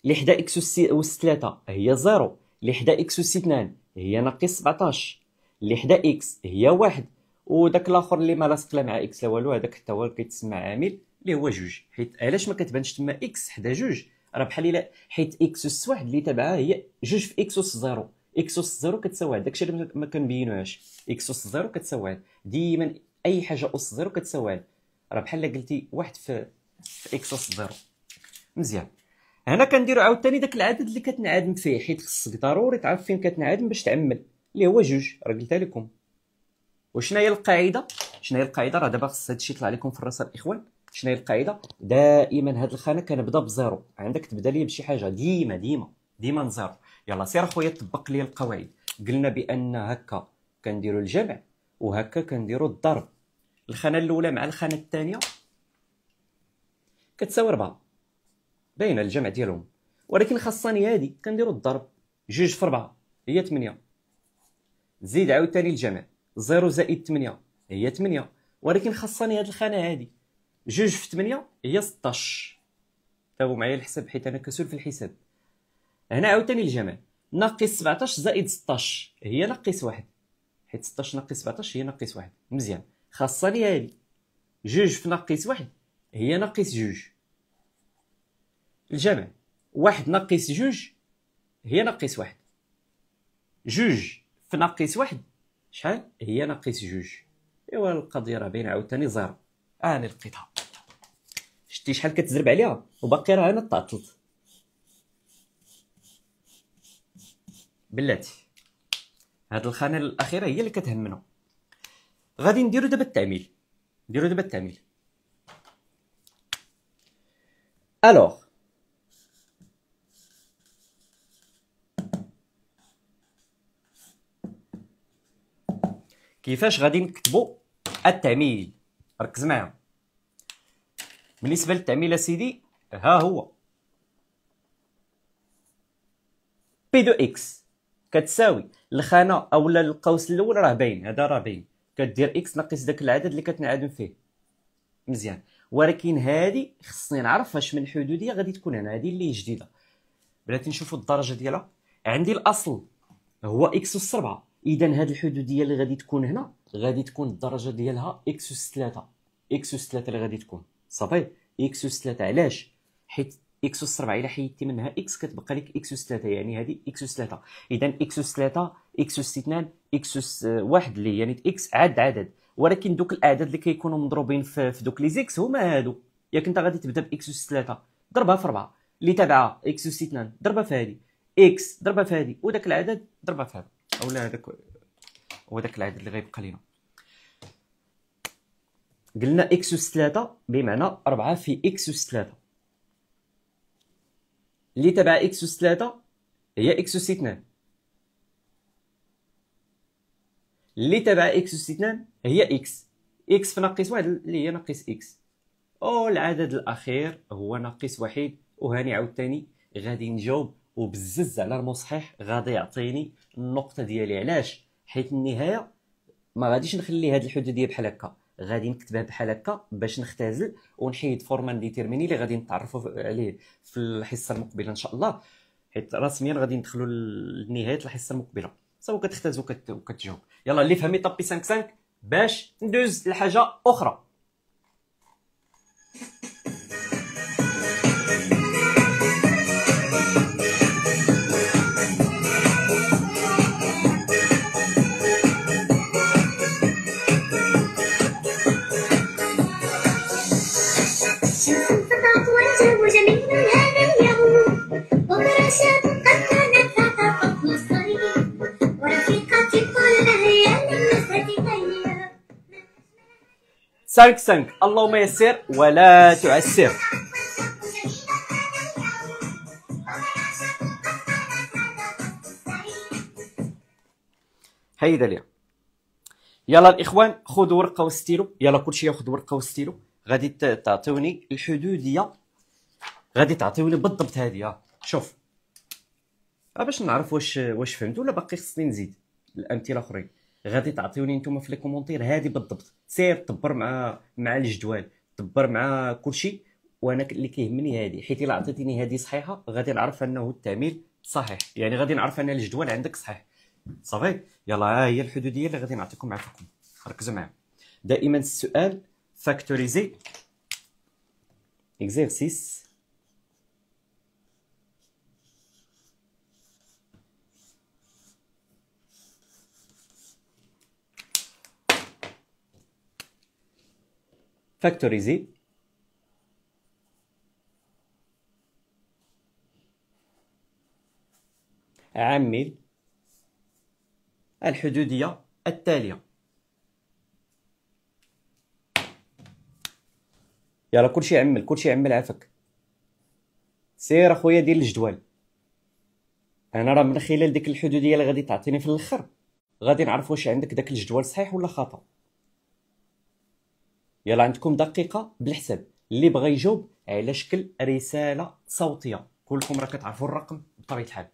اللي حدا اكس اس اس 3 هي 0 اللي حدا اكس اس 2 هي ناقص 17 اللي حدا اكس هي واحد وداك الاخر اللي ما لاصق لا مع اكس لا والو هذاك حتى هو كيتسمى عامل اللي هو جوج حيت علاش ما كتبانش تما اكس حدا جوج راه بحال الا حيت اكس اس واحد اللي تابعها هي جوج في اكس اس زيرو اكس اس زيرو كتساوي واحد داكشي اللي ما كنبينوهاش اكس اس زيرو كتساوي واحد ديما اي حاجه اس زيرو كتساوي واحد راه بحال قلتي واحد في, في اكس اس زيرو مزيان هنا كنديرو عاوتاني داك العدد اللي كتنعدم فيه حيت خصك ضروري تعرف فين كتنعدم باش تعمل اللي هو جوج راه قلتها لكم وشنا هي القاعده شنا هي القاعده راه دابا خص هادشي يطلع لكم في الراس الاخوان شنا هي القاعده دائما هاد الخانه كنبدا بزيرو عندك تبدا ليا بشي حاجه ديما ديما ديما نزيرو يلا سير اخويا طبق لي القواعد قلنا بان هكا كنديروا الجمع وهكا كنديروا الضرب الخانه الاولى مع الخانه الثانيه كتساوي 4 باينه الجمع ديالهم ولكن خاصني هادي كنديرو الضرب جوج في ربعة هي ثمانيه زيد عاوتاني الجمع زيرو زائد ثمانيه هي ثمانيه ولكن خاصني هاد الخانة هادي جوج في ثمانيه هي سطاش تابعوا معايا الحساب حيت انا كسول في الحساب هنا عاوتاني الجمع ناقص سبعتاش زائد سطاش هي ناقص واحد حيت سطاش ناقص سبعتاش هي ناقص واحد مزيان خاصني هادي جوج في ناقص واحد هي ناقص جوج الجمع واحد ناقص جوج هي ناقص واحد جوج في ناقص واحد شحال هي ناقص جوج ايوا القضيه راه باينه عاوتاني زيرو انا لقيتها شتي شحال كتزرب عليها وباقي راه انا تعطلت بلاتي هاد الخانه الاخيره هي اللي كتهمنا غادي نديرو دابا التعميل نديرو دابا التعميل الوغ كيفاش غادي نكتبوا التعميل ركز معايا بالنسبه للتعميل اسيدي ها هو بي دو اكس كتساوي الخانه اولا القوس الاول راه باين هذا راه باين كدير اكس ناقص داك العدد اللي كتنعدم فيه مزيان ولكن هادي خصني نعرف اش من حدوديه غادي تكون هنا يعني، هادي اللي جديده بلاتي نشوفوا الدرجه ديالها عندي الاصل هو اكس اس 4 اذا هاد الحدوديه اللي غادي تكون هنا غادي تكون الدرجه ديالها اكس اس 3 اكس اس 3 اللي غادي تكون صافي اكس اس 3 علاش حيت اكس اس 4 الا حيدتي منها اكس كتبقى لك اكس اس 3 يعني هذه اكس اس 3 اذا اكس اس 3 اكس اس 2 اكس اس 1 اللي يعني اكس عاد عدد ولكن دوك الاعداد اللي كيكونوا مضروبين في, في دوك لي زيكس هما هادو ياك انت غادي تبدا باكس اس 3 ضربها في 4 اللي تابعه اكس اس 2 ضربها في هذه اكس ضربها في هذه وداك العدد ضربها في هذا اولا هذاك هو داك العدد اللي غيبقى لينا قلنا اكس اس 3 بمعنى 4 في اكس اس 3 اللي تبع اكس اس 3 هي اكس اس 2 اللي تبع اكس اس 2 هي اكس اكس في ناقص واحد اللي هي ناقص اكس او العدد الاخير هو ناقص واحد وهاني عاوتاني غادي نجاوب وبزز على المصحيح غادي يعطيني النقطه ديالي علاش حيت النهايه ما غاديش نخلي هذه الحدوديه بحال هكا غادي نكتبها بحال هكا باش نختزل ونحيد فورمان ديتيرميني اللي غادي نتعرفوا عليه في الحصه المقبله ان شاء الله حيت رسميا غادي ندخلوا لنهايه الحصه المقبله سواء كتختاز وكتجاوب يلا اللي فهمي طبي 5 5 باش ندوز لحاجه اخرى 5 5 اللهم يسر ولا تعسر هيدا ليا يلا الاخوان خذوا ورقه وستيلو يلا كلشي ياخذ ورقه وستيلو غادي تعطيوني الحدوديه غادي تعطيوني بالضبط هذه شوف آه، باش نعرف واش واش فهمت ولا باقي خصني نزيد الامثله اخرين غادي تعطيوني نتوما في لي كومونتير هادي بالضبط سير تبر مع مع الجدول تبر مع كلشي وانا اللي كيهمني هادي حيت الا عطيتيني هادي صحيحه غادي نعرف انه التعميل صحيح يعني غادي نعرف ان الجدول عندك صحيح صافي يلا ها هي الحدوديه اللي غادي نعطيكم مع الحكم ركزوا معايا دائما السؤال فاكتوريزي اكزيرسيس زي عامل الحدودية التالية يلا كلشي عمل كلشي عمل عافاك سير اخويا ديال الجدول انا راه من خلال ديك الحدوديه اللي غادي تعطيني في الاخر غادي نعرف واش عندك داك الجدول صحيح ولا خطا يلا عندكم دقيقه بالحساب اللي بغى يجاوب على شكل رساله صوتيه كلكم راه كتعرفوا الرقم بطبيعه الحال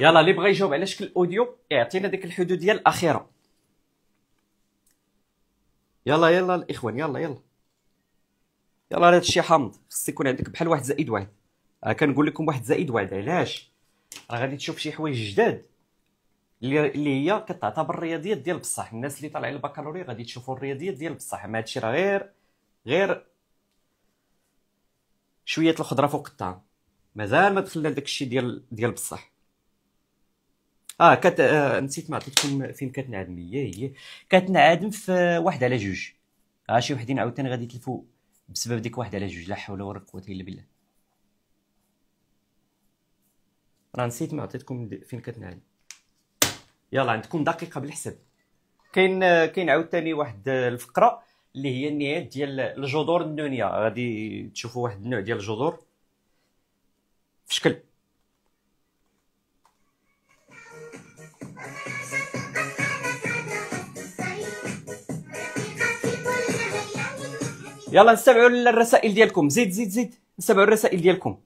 يلا اللي بغى يجاوب على شكل اوديو يعطينا ديك الحدود ديال الاخيره يلا يلا الاخوان يلا يلا يلا هذا الشيء حامض خص يكون عندك بحال واحد زائد واحد راه كنقول لكم واحد زائد واحد علاش راه غادي تشوف شي حوايج جداد اللي هي كتعتبر الرياضيات ديال بصح الناس اللي طالعين البكالوريا غادي تشوفوا الرياضيات ديال بصح ما هادشي راه غير غير شويه الخضره فوق الطعام مازال ما دخلنا داكشي ديال ديال بصح اه كت... آه نسيت ما عطيتكم فيلم كتنعدم هي هي كتنعدم في واحد على جوج اه شي وحدين عاوتاني غادي يتلفوا بسبب ديك واحد على جوج لا حول ولا قوه الا بالله راه نسيت ما عطيتكم فين كتنعدم يلا عندكم دقيقه بالحساب كاين كاين عاوتاني واحد آه، الفقره اللي هي النهايه ديال الجذور النونيه غادي تشوفوا واحد النوع ديال الجذور في شكل يلا نستمعوا الرسائل ديالكم زيد زيد زيد نستمعوا الرسائل ديالكم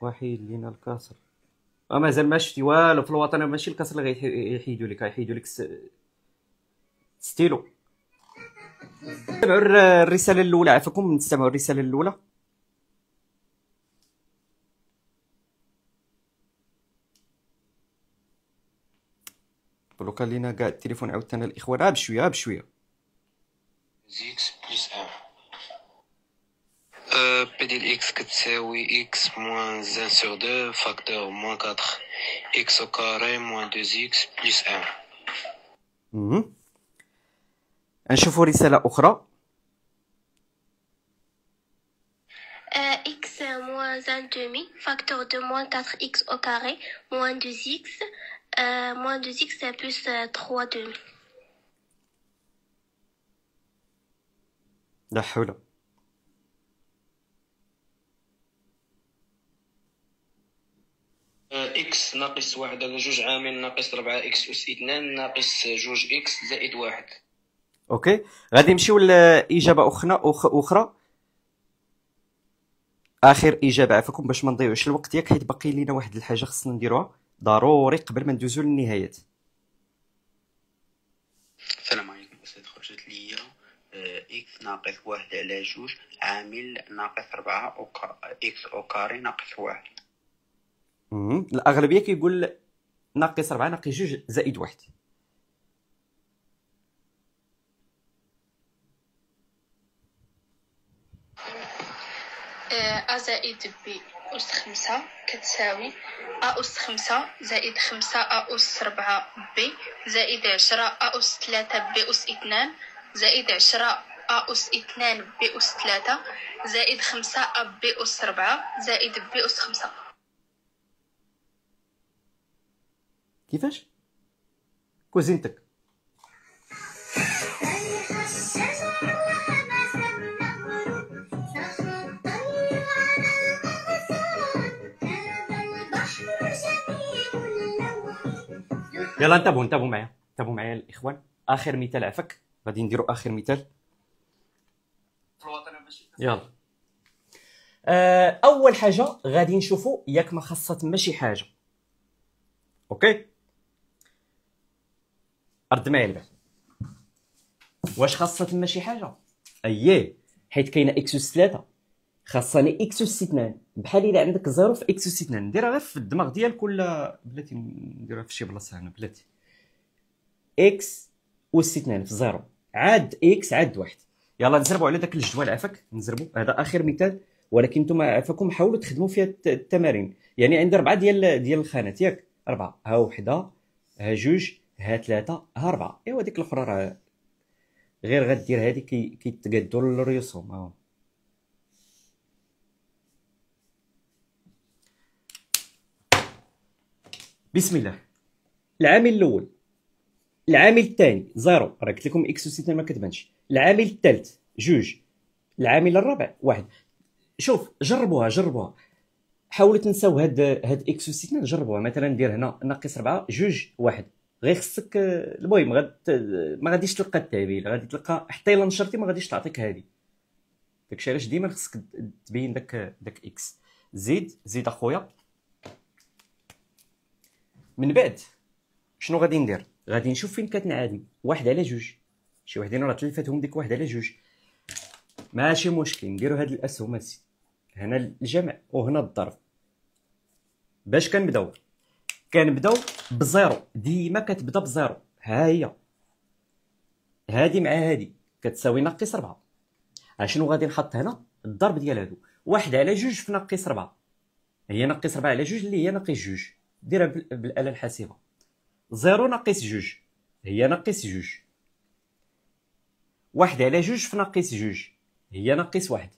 وحيد لينا الكسر اه مازال ما شفتي والو في الوطن ماشي الكسر اللي غيحيدوا لك غيحيدوا لك ستيلو نتابعوا الرسالة الأولى عفاكم نتابعوا الرسالة الأولى بلوكا لينا كاع التليفون عاوتاني الإخوان آه بشوية آه بشوية زيكس بلس أن أه، بي ديال إكس كتساوي إكس موان زان سور دو فاكتور موان كاتخ إكس أو كاري موان دو زيكس بلس أن نشوفوا رسالة أخرى euh, x moins 1 demi facteur de moins 4x au carré moins 2x euh, moins 2x plus 3 euh, demi لا حول اكس euh, ناقص واحد على جوج عامل ناقص ربعة اكس اس اثنان ناقص جوج اكس زائد واحد اوكي غادي نمشيو لاجابه اخرى اخرى اخر اجابه عفاكم باش ما نضيعوش الوقت ياك حيت باقي لينا واحد الحاجه خصنا نديروها ضروري قبل ما ندوزو للنهايات السلام عليكم استاذ خرجت ليا آه، اكس ناقص واحد على جوج عامل ناقص ربعة اكس او كاري ناقص واحد الاغلبيه كيقول ناقص ربعة ناقص جوج زائد واحد إيه، أ زائد ب أس خمسة كتساوي أ أس خمسة زائد خمسة أ أس ربعة ب زائد عشرة أ أس ثلاثة ب أس اثنان زائد عشرة أ أس اثنان ب أس ثلاثة زائد خمسة أ ب أس ربعة زائد ب أس خمسة كيفاش كوزينتك يلا انتبهوا انتبهوا معايا انتبهوا معايا الاخوان اخر مثال عفك غادي نديروا اخر مثال يلا آه اول حاجه غادي نشوفوا ياك ما خاصها تما شي حاجه اوكي ارد معايا البال واش خاصها تما شي حاجه اييه حيت كاينه اكس 3 خاصني اكس اس 2 بحال الا عندك زيرو في اكس اس 2 نديرها غير في الدماغ ديالك ولا بلاتي نديرها في شي بلاصه هنا بلاتي اكس اس 2 في زيرو عاد اكس عاد واحد يلا نزربوا على داك الجدول عفاك نزربوا هذا اخر مثال ولكن نتوما عفاكم حاولوا تخدموا فيها التمارين يعني عندي اربعه ديال ديال الخانات ياك اربعه ها وحده ها جوج ها ثلاثه ها اربعه ايوا ديك الاخرى راه غير غدير هذه كيتقادوا كي الرسوم بسم الله العامل الاول العامل الثاني زيرو راه قلت لكم اكس وسيتان ما كتبانش العامل الثالث جوج العامل الرابع واحد شوف جربوها جربوها حاولوا تنساو هاد هاد اكس وسيتان جربوها مثلا دير هنا ناقص 4 جوج واحد غير خصك آه، المهم غد آه، ما غاديش تلقى التعبير غادي تلقى حتى الا نشرتي ما غاديش تعطيك هادي داكشي علاش ديما خصك تبين داك داك اكس زيد زيد اخويا من بعد شنو غادي ندير غادي نشوف فين كتنعادي واحد على جوج شي وحدين راه تلفاتهم ديك واحد على جوج ماشي مشكل نديرو هاد الاسهم هادي هنا الجمع وهنا الضرب باش كنبداو كنبداو بزيرو ديما كتبدا بزيرو ها هي هادي مع هادي كتساوي ناقص 4 اشنو غادي نحط هنا الضرب ديال هادو واحد على جوج في ناقص 4 هي ناقص 4 على جوج اللي هي ناقص جوج ديرها بالاله الحاسبه زيرو ناقص جوج هي ناقص جوج واحد على جوج في ناقص جوج هي ناقص واحد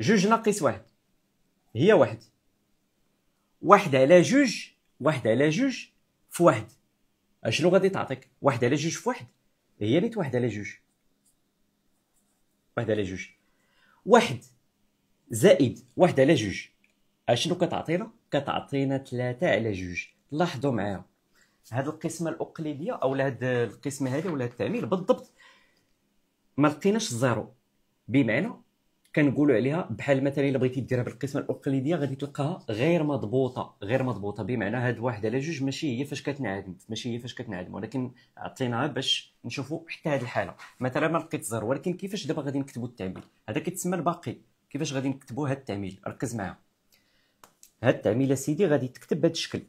جوج ناقص واحد هي واحد واحد على جوج واحد على جوج في واحد اشنو غادي تعطيك واحد على جوج في واحد هي نيت واحد على جوج واحد على جوج واحد زائد واحد على جوج اشنو كتعطينا كتعطينا ثلاثة على جوج لاحظوا معايا هاد القسمة الأقليدية أو هاد القسمة هذه ولا التعميل بالضبط ما لقيناش الزيرو بمعنى كنقولوا عليها بحال مثلا الا بغيتي ديرها بالقسمه الاقليديه غادي تلقاها غير مضبوطه غير مضبوطه بمعنى هاد واحد على جوج ماشي هي فاش كتنعدم ماشي هي فاش كتنعدم ولكن عطيناها باش نشوفوا حتى هاد الحاله مثلا ما لقيت زر ولكن كيفاش دابا غادي نكتبوا التعميل هذا كيتسمى الباقي كيفاش غادي نكتبوا هاد التعميل ركز معايا هاد التعميله سيدي غادي تكتب بهذا الشكل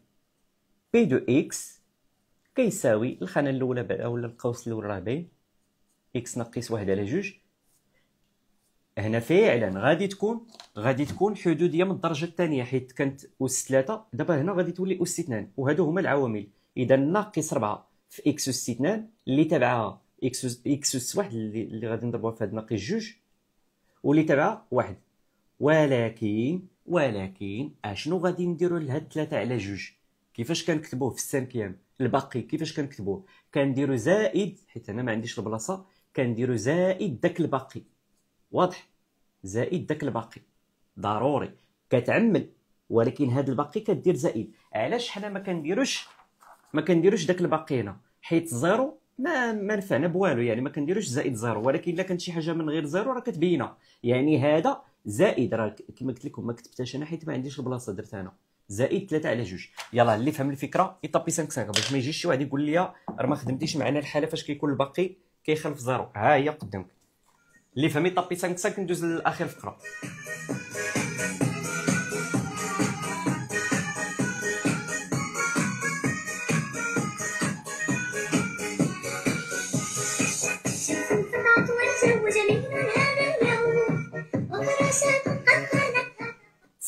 بي دو اكس كيساوي الخانه الاولى بعدا ولا القوس الاول راه باين اكس ناقص واحد على جوج هنا فعلا غادي تكون غادي تكون حدوديه من الدرجه الثانيه حيت كانت اس ثلاثة دابا هنا غادي تولي اس اثنان وهادو هما العوامل اذا ناقص ربعة في اكس اس اثنان اللي تبعها اكس اكس اس 1 اللي غادي نضربوها في هاد ناقص جوج واللي تبعها واحد ولكن ولكن اشنو غادي نديرو لهاد ثلاثة على جوج كيفاش كنكتبوه في السانكيام الباقي كيفاش كنكتبوه كنديرو زائد حيت انا ما عنديش البلاصه كنديرو زائد داك الباقي واضح زائد داك الباقي ضروري كتعمل ولكن هاد الباقي كدير زائد علاش حنا ما كنديروش ما كنديروش داك الباقي هنا حيت زيرو ما ما نفعنا بوالو يعني ما كنديروش زائد زيرو ولكن الا كانت شي حاجه من غير زيرو راه كتبينها يعني هذا زائد راه كما قلت لكم ما كتبتهاش انا حيت ما عنديش البلاصه درتها انا زائد ثلاثه على جوج يلا اللي فهم الفكره يطبي 5 5 باش ما يجيش شي واحد يقول لي راه ما خدمتيش معنا الحاله فاش كيكون الباقي كيخلف زيرو ها هي قدامك اللي فهم يطبي 5 5 ندوز للاخر فقره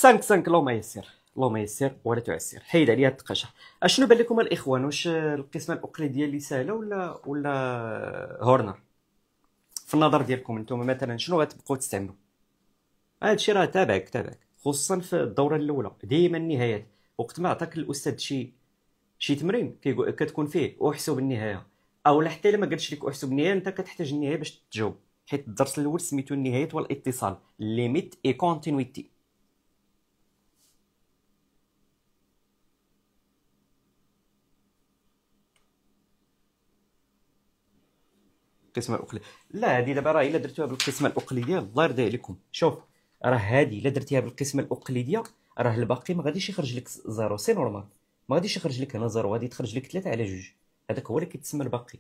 5 5 اللهم يسر ما يسر ولا تعسر حيد عليا التقاشه اشنو بان لكم الاخوان واش القسمه الاقليديه اللي سهله ولا ولا هورنر في النظر ديالكم انتم مثلا شنو غتبقاو تستعملوا هادشي راه تابعك تابعك خصوصا في الدوره الاولى ديما النهايات وقت ما عطاك الاستاذ شي شي تمرين كيقول كتكون فيه احسب النهايه او حتى الا ما قالش لك احسب النهايه انت كتحتاج النهايه باش تجاوب حيت الدرس الاول سميتو النهايات والاتصال ليميت اي كونتينيتي القسمه الاقليه لا هذه دابا راه الا درتوها بالقسمه الاقليه الله يرضي عليكم شوف راه هذه الا درتيها بالقسمه الاقليه راه الباقي ما غاديش يخرج لك زيرو سي نورمال ما غاديش يخرج لك هنا زيرو غادي تخرج لك ثلاثه على جوج هذاك هو اللي كيتسمى الباقي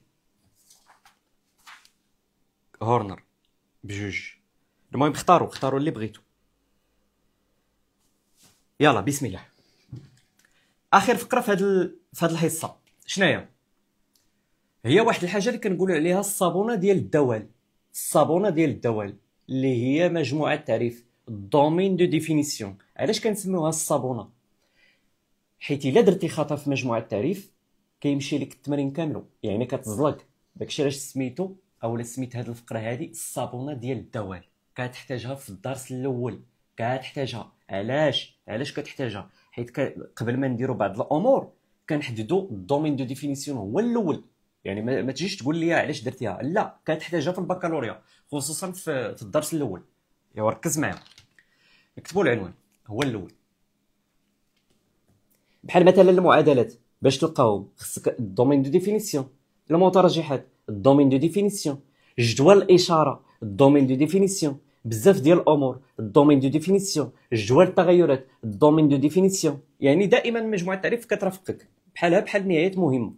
هورنر بجوج المهم اختاروا اختاروا اللي بغيتو يلا بسم الله اخر فقره في هذا في هذه الحصه شناهي هي واحد الحاجه اللي كنقولوا عليها الصابونه ديال الدول الصابونه ديال الدول اللي هي مجموعه تعريف دومين دو ديفينيسيون علاش كنسميوها الصابونه حيت الا درتي خطا في مجموعه التعريف كيمشي لك التمرين كامل يعني كتزلق داكشي علاش سميتو اولا سميت هاد الفقره هادي الصابونه ديال الدول كتحتاجها في الدرس الاول كتحتاجها علاش علاش كتحتاجها حيت قبل ما نديرو بعض الامور كنحددو الدومين دو ديفينيسيون هو الاول يعني ما تجيش تقول لي علاش درتيها لا تحتاجها في البكالوريا خصوصا في, الدرس الاول يا ركز معايا نكتبوا العنوان هو الاول بحال مثلا المعادلات باش تلقاهم خصك الدومين دو ديفينيسيون المترجحات الدومين دو ديفينيسيون جدول الاشاره الدومين دو ديفينيسيون بزاف ديال الامور الدومين دو ديفينيسيون جدول التغيرات الدومين دو ديفينيسيون يعني دائما مجموعه التعريف كترافقك بحالها بحال نهايات مهمه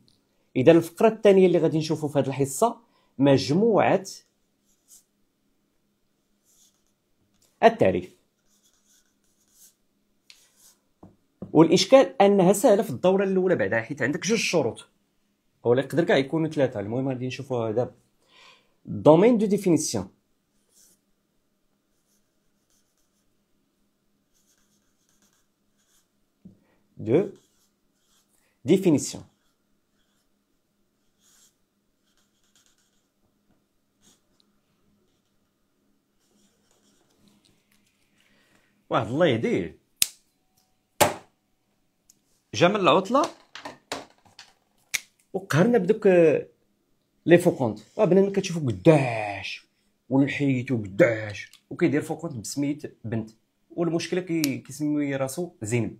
اذا الفقره الثانيه اللي غادي نشوفوا في هذه الحصه مجموعه التعريف والاشكال انها سهله في الدوره الاولى بعدا حيت عندك جوج شروط ولا يقدر كاع يكونوا ثلاثه المهم غادي نشوفوها دابا دومين دو ديفينيسيون دو ديفينيسيون واحد الله يهديه جا من العطله وقهرنا بدوك آه، لي فوكونت آه، بنادم كتشوفو قداش والحيت وقداش وكيدير فوكونت بسميت بنت والمشكله كي كيسمي راسو زينب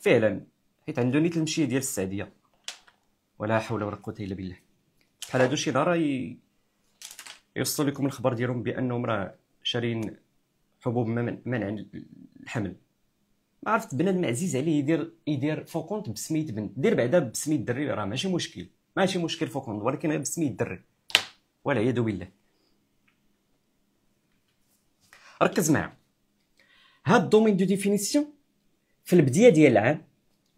فعلا حيت عندو نيت المشيه ديال السعديه ولا حول ولا قوه الا بالله بحال هادو شي نهار يوصلو لكم الخبر ديالهم بانهم راه شارين حبوب منع الحمل ما عرفت بنادم عزيز عليه يدير يدير فوكونت بسميت بنت دير بعدا بسميت دري راه ماشي مشكل ماشي مشكل فوكونت ولكن غير بسميت دري يد بالله ركز معايا هاد الدومين دو ديفينيسيون في البدايه ديال العام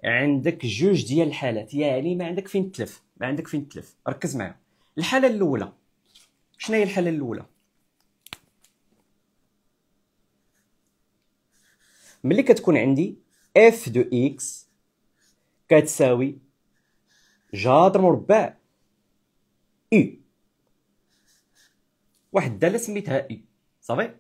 عندك جوج ديال الحالات يعني ما عندك فين تلف ما عندك فين تلف ركز معايا الحاله الاولى شنو هي الحاله الاولى ملي كتكون عندي اف دو اكس كتساوي جذر مربع اي واحد الداله سميتها اي صافي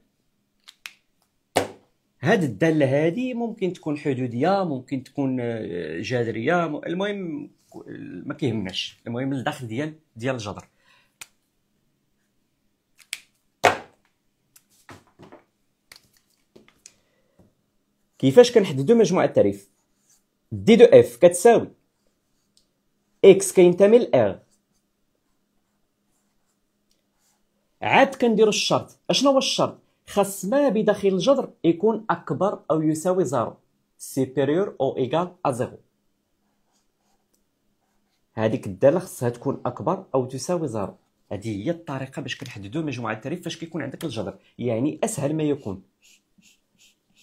هاد الداله هادي ممكن تكون حدوديه ممكن تكون آه، جذريه المهم ما كيهمناش المهم الداخل ديال ديال الجذر كيفاش كنحددو مجموعه التعريف دي دو اف كتساوي اكس كينتمي ار عاد كنديرو الشرط اشنو هو الشرط خاص ما بداخل الجذر يكون اكبر او يساوي زيرو سيبيريور او ايغال ا زيرو هذيك الداله خاصها تكون اكبر او تساوي زيرو هذه هي الطريقه باش كنحددو مجموعه التعريف فاش كيكون عندك الجذر يعني اسهل ما يكون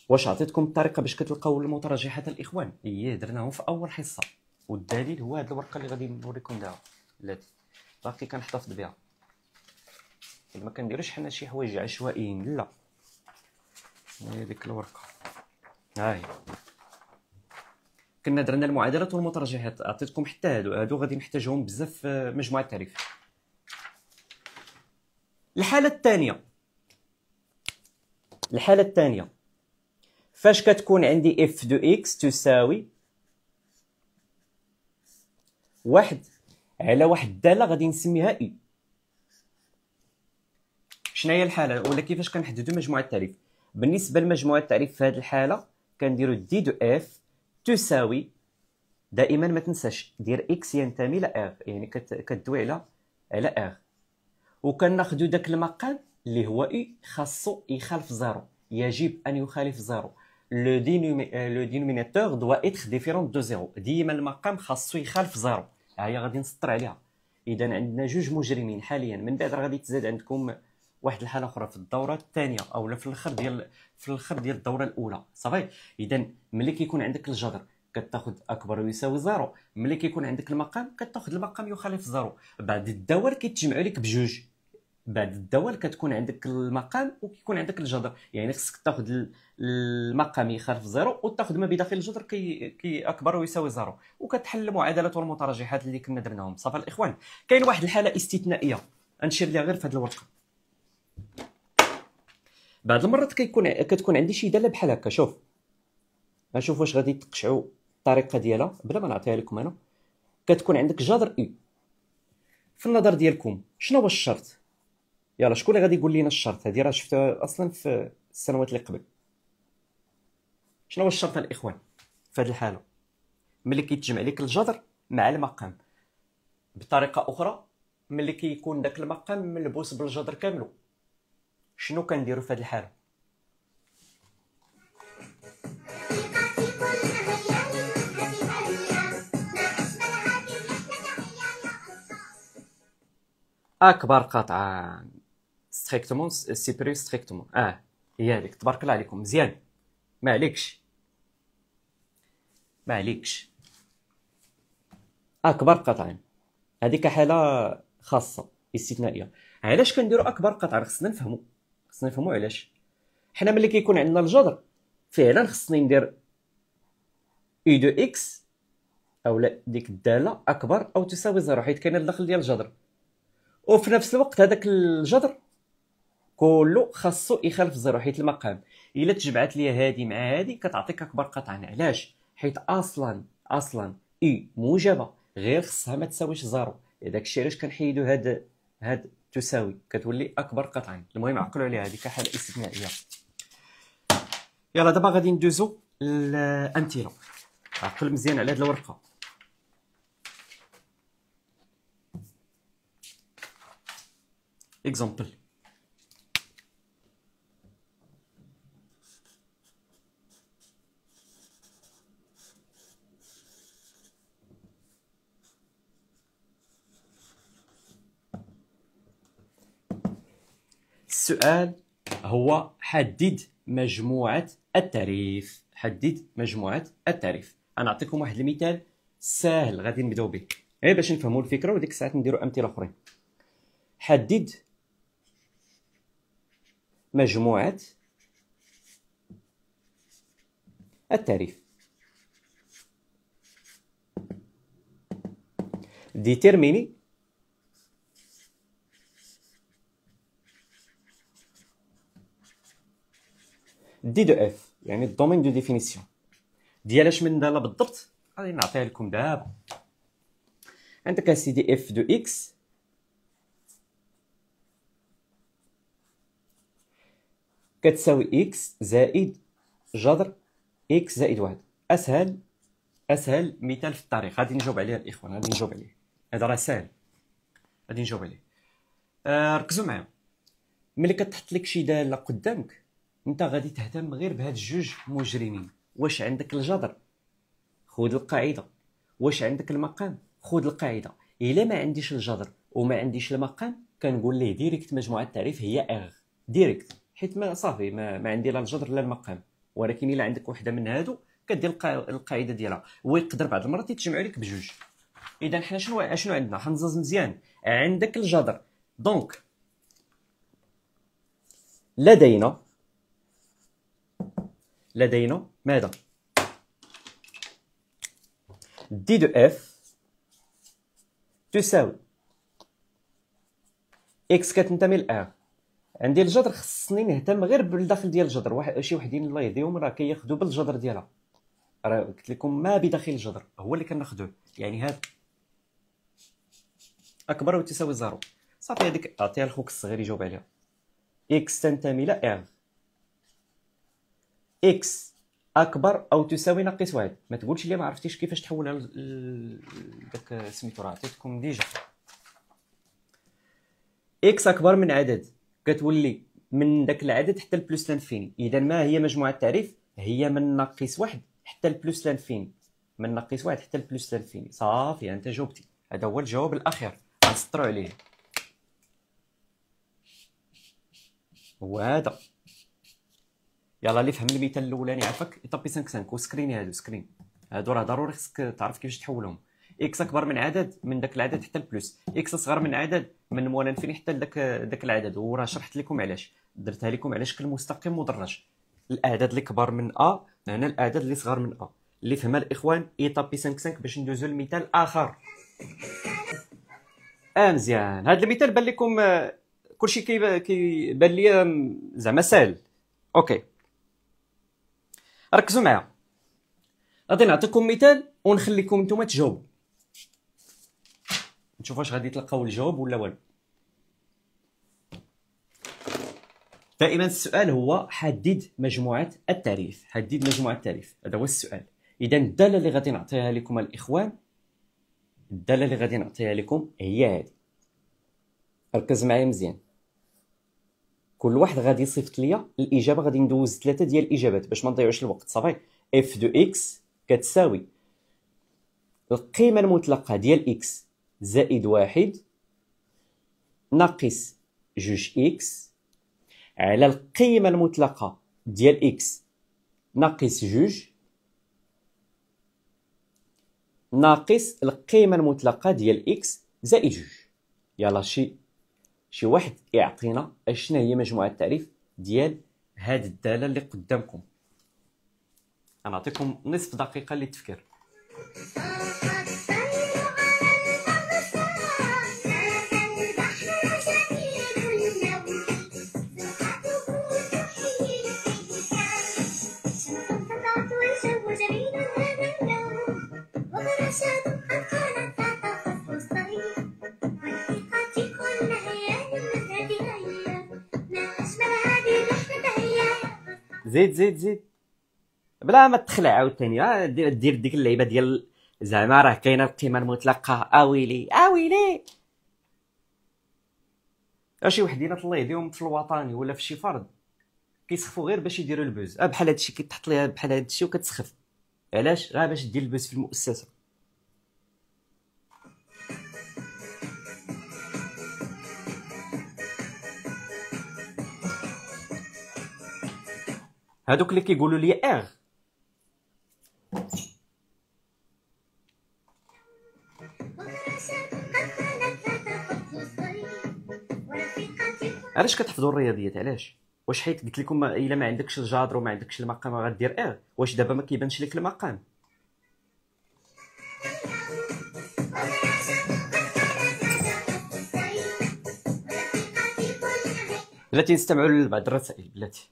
واش عطيتكم الطريقه باش كتلقاو المترجحات الاخوان ايه درناهم في اول حصه والدليل هو هذه الورقه اللي غادي نوريكم دابا التي باقي كنحتفظ بها ما كنديروش حنا شي حوايج عشوائيين لا هي ديك الورقه هي كنا درنا المعادلات والمترجحات عطيتكم حتى هادو هادو غادي نحتاجهم بزاف في آه، مجموعه التعريف الحاله الثانيه الحاله الثانيه فاش كتكون عندي اف دو اكس تساوي واحد على واحد الداله غادي نسميها اي شنو هي الحاله ولا كيفاش كنحددوا مجموعه التعريف بالنسبه لمجموعه التعريف في هذه الحاله كنديروا دي دو اف تساوي دائما ما تنساش دير اكس ينتمي لار يعني كدوي على على ار وكناخذوا داك المقام اللي هو اي خاصو يخالف زيرو يجب ان يخالف زيرو لو لو دينوميناتور دوا اتر ديفيرون دو زيرو ديما المقام خاصو يخالف زيرو ها هي غادي نسطر عليها اذا عندنا جوج مجرمين حاليا من بعد راه غادي تزاد عندكم واحد الحاله اخرى في الدوره الثانيه او في الاخر ديال في الاخر ديال الدوره الاولى صافي اذا ملي كيكون عندك الجذر كتاخذ اكبر يساوي زيرو ملي كيكون عندك المقام كتاخذ المقام يخالف زيرو بعد الدوائر كيتجمعوا لك بجوج بعد الدوال كتكون عندك المقام وكيكون عندك الجذر يعني خصك تاخذ المقام يخالف زيرو وتاخذ ما بداخل الجذر كي, كي اكبر ويساوي زيرو وكتحل المعادلات والمترجحات اللي كنا درناهم صافا الاخوان كاين واحد الحاله استثنائيه غنشير ليها غير في هذه الورقه بعض المرات كيكون كتكون عندي شي داله بحال هكا شوف غنشوف واش غادي تقشعوا الطريقه ديالها بلا ما نعطيها لكم انا كتكون عندك جذر اي e. في النظر ديالكم شنو هو الشرط يلا شكون اللي غادي يقول لنا الشرط هذه راه شفتها اصلا في السنوات اللي قبل شنو هو الشرط الاخوان في هذه الحاله ملي كيتجمع لك الجذر مع المقام بطريقه اخرى ملي كيكون داك المقام ملبوس بالجذر كامل شنو كنديرو في هذه الحاله اكبر قطعان ستريكتومون سيبري ستريكتومون اه هي هذيك تبارك الله عليكم مزيان ما عليكش ما عليكش اكبر قطعين هذيك حاله خاصه استثنائيه علاش كنديروا اكبر قطع خصنا نفهموا خصنا نفهموا علاش حنا ملي كيكون عندنا الجذر فعلا خصني ندير اي دو اكس اولا ديك الداله اكبر او تساوي زيرو حيت كاين الدخل ديال الجذر وفي نفس الوقت هذاك الجذر كله خاصو يخالف الزيرو حيت المقام الا تجمعات ليا هادي مع هادي كتعطيك اكبر قطعا علاش حيت اصلا اصلا اي موجبه غير خصها ما تساويش زيرو داك الشيء علاش كنحيدو هاد هاد تساوي كتولي اكبر قطعا المهم عقلوا عليها هذيك كحاله استثنائيه يلا دابا غادي ندوزو الامثله عقل مزيان على هاد الورقه اكزامبل السؤال هو حدد مجموعة التعريف حدد مجموعة التعريف أنا أعطيكم واحد المثال ساهل غادي نبداو به غير باش نفهموا الفكرة وديك الساعة نديرو أمثلة أخرين حدد مجموعة التعريف ديتيرميني دي دو اف يعني الدومين دو ديفينيسيون ديال اش من داله بالضبط غادي نعطيها لكم دابا عندك اسيدي اف دو اكس كتساوي اكس زائد جذر اكس زائد واحد اسهل اسهل مثال في التاريخ غادي نجاوب عليه الاخوان غادي نجاوب عليه هذا راه سهل غادي نجاوب عليه آه ركزوا معايا ملي كتحط لك شي داله قدامك انت غادي تهتم غير بهاد الجوج مجرمين واش عندك الجدر خذ القاعده واش عندك المقام خذ القاعده الا ما عنديش الجدر وما عنديش المقام كنقول ليه ديريكت مجموعه التعريف هي اغ ديريكت حيت ما صافي ما, ما عندي لا الجدر لا المقام ولكن الا عندك وحده من هادو كدير القاعده ديالها ويقدر بعض المرات يتجمعوا لك بجوج اذا حنا شنو شنو عندنا حنزاز مزيان عندك الجدر دونك لدينا لدينا ماذا دي دو اف تساوي اكس كتنتمي لار عندي الجذر خصني نهتم غير بالداخل ديال الجذر واحد شي وحدين الله يهديهم راه كياخذوا بالجذر ديالها راه قلت لكم ما بداخل الجذر هو اللي كناخذوه يعني هذا اكبر وتساوي زيرو صافي هذيك اعطيها لخوك الصغير يجاوب عليها اكس تنتمي ار اكس اكبر او تساوي ناقص واحد ما تقولش لي ما عرفتيش كيفاش تحولها داك سميتو راه عطيتكم ديجا اكس اكبر من عدد كتولي من داك العدد حتى البلوس لانفيني اذا ما هي مجموعه التعريف هي من ناقص واحد حتى البلوس لانفيني من ناقص واحد حتى البلوس لانفيني صافي انت جاوبتي هذا هو الجواب الاخير غنسطرو عليه هو هذا يلا اللي فهم المثال الاولاني عافاك يطبي 5 5 وسكريني هادو سكرين هادو راه ضروري خصك تعرف كيفاش تحولهم اكس اكبر من عدد من داك العدد حتى البلس اكس اصغر من عدد من مولا انفيني حتى داك داك العدد وراه شرحت لكم علاش درتها لكم على شكل مستقيم مدرج الاعداد اللي كبار من ا هنا الاعداد اللي صغار من ا اللي فهمها الاخوان ايطابي 5 5 باش ندوزو لمثال اخر اه مزيان هذا المثال بان لكم آه، كلشي كيبان ليا زعما سهل اوكي ركزوا معايا غادي نعطيكم مثال ونخليكم نتوما تجاوبوا نشوف واش غادي تلقاو الجواب ولا والو دائما السؤال هو حدد مجموعه التعريف حدد مجموعه التعريف هذا هو السؤال اذا الداله اللي غادي نعطيها لكم الاخوان الداله اللي غادي نعطيها لكم هي هذه ركز معايا مزيان كل واحد غادي يصيفط ليا الاجابه غادي ندوز ثلاثه ديال الاجابات باش ما نضيعوش الوقت صافي اف دو اكس كتساوي القيمه المطلقه ديال اكس زائد واحد ناقص جوج اكس على القيمه المطلقه ديال اكس ناقص جوج ناقص القيمه المطلقه ديال اكس زائد جوج يلا شي شي واحد يعطينا اشنا هي مجموعه التعريف ديال هاد الداله اللي قدامكم غنعطيكم نصف دقيقه للتفكير زيد زيد زيد بلا ما تخلع عاوتاني آه، دير دير ديك اللعيبه ديال زعما راه كاينه القيمه المطلقه اويلي اويلي اشي وحدين الله يهديهم في الوطني ولا في شي فرد كيسخفوا غير باش يديروا البوز آه، بحال هادشي كيتحط ليها بحال هادشي وكتسخف علاش غير باش دير البوز في المؤسسه هادوك اللي كيقولوا لي اغ علاش كتحفظوا الرياضيات علاش واش حيت قلت لكم الا ما عندكش الجادر وما عندكش المقام غدير اغ واش دابا ما كيبانش لك المقام بلاتي نستمعوا لبعض الرسائل بلاتي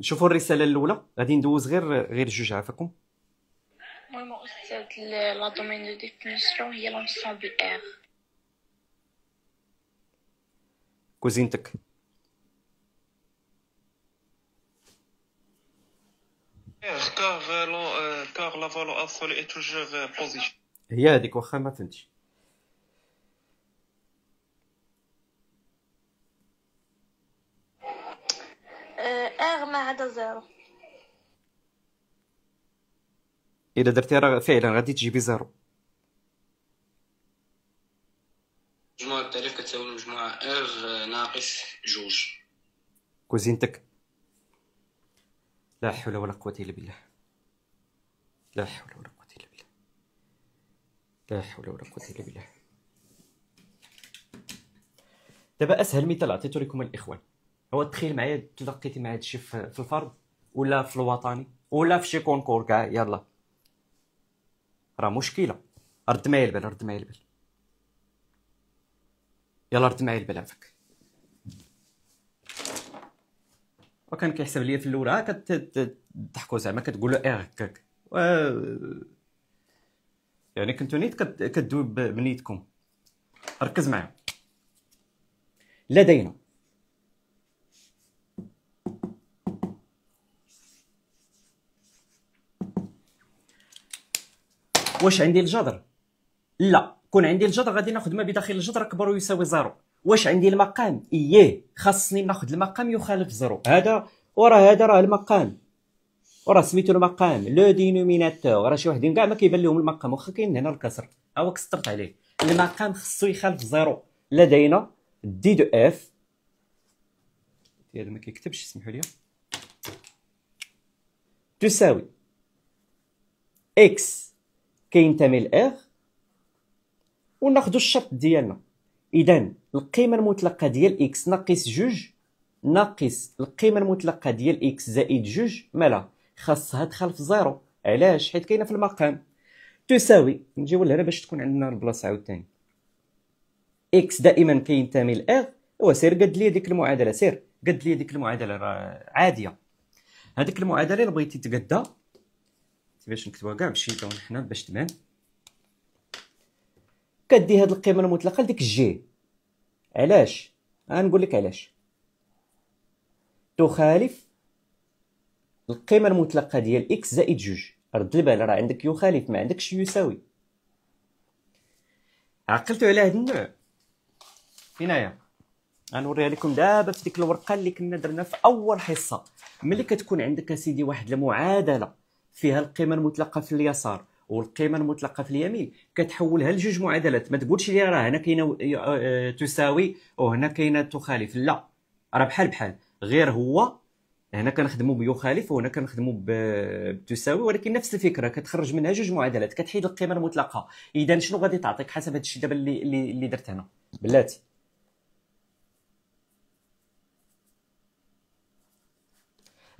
نشوفوا الرساله الاولى غادي ندوز غير غير جوج عافاكم المهم استاذ لا دومين ديفينيسيون هي لونسومبل كوزينتك هي هذيك واخا ما فهمتش آه، اغ ما عدا زيرو الا درتي راه فعلا غادي تجيبي زيرو مجموع التعريف كتساوي المجموعة اغ ناقص جوج كوزينتك لا حول ولا قوة إلا بالله لا حول ولا قوة إلا بالله لا حول ولا قوة إلا بالله دابا أسهل مثال عطيته لكم الإخوان هو تخيل معايا تلقيتي مع هادشي في الفرد ولا في الوطني ولا في شي كونكور كاع يلا راه مشكله رد معايا البال رد معايا البال يلا رد معايا البال عفاك وكان كيحسب ليا في الاول ها آه، تضحكوا زعما كتقولوا له هكاك و... يعني كنتو نيت كدوي بنيتكم ركز معايا لدينا واش عندي الجذر لا كون عندي الجذر غادي ناخذ ما بداخل الجذر اكبر ويساوي زيرو واش عندي المقام اييه خاصني ناخذ المقام يخالف زيرو هذا وراه هذا راه المقام وراه سميتو المقام لو دينوميناتور راه شي وحدين كاع ما كيبان لهم المقام واخا كاين هنا الكسر هاو كسرت عليه المقام خصو يخالف زيرو لدينا دي دو اف هذا ما كيكتبش اسمحوا لي تساوي اكس كينتمي لاغ وناخدو الشرط ديالنا اذا القيمه المطلقه ديال اكس ناقص جوج ناقص القيمه المطلقه ديال اكس زائد جوج مالها خاصها تدخل في زيرو علاش حيت كاينه في المقام تساوي نجيو لهنا باش تكون عندنا البلاصه عاوتاني اكس دائما كينتمي لاغ هو سير قد لي ديك المعادله سير قد لي ديك المعادله راه عاديه هذيك المعادله اللي بغيتي تقدها باش نكتبوها كاع بالشيطون حنا باش تبان كدي هاد القيمه المطلقه لديك الجي علاش غنقول لك علاش تخالف القيمه المطلقه ديال اكس زائد جوج رد البال راه عندك يخالف ما عندكش يساوي عقلتوا على هاد النوع هنايا غنوريها لكم دابا في ديك الورقه اللي كنا درنا في اول حصه ملي كتكون عندك اسيدي واحد المعادله فيها القيمه المطلقه في اليسار والقيمه المطلقه في اليمين كتحولها لجوج معادلات ما تقولش لي راه هنا كاينه آه، آه، تساوي وهنا كاينه تخالف لا راه بحال بحال غير هو هنا كنخدموا بيخالف وهنا كنخدموا بتساوي ولكن نفس الفكره كتخرج منها جوج معادلات كتحيد القيمه المطلقه اذا شنو غادي تعطيك حسب هذا الشيء دابا اللي اللي درت هنا بلاتي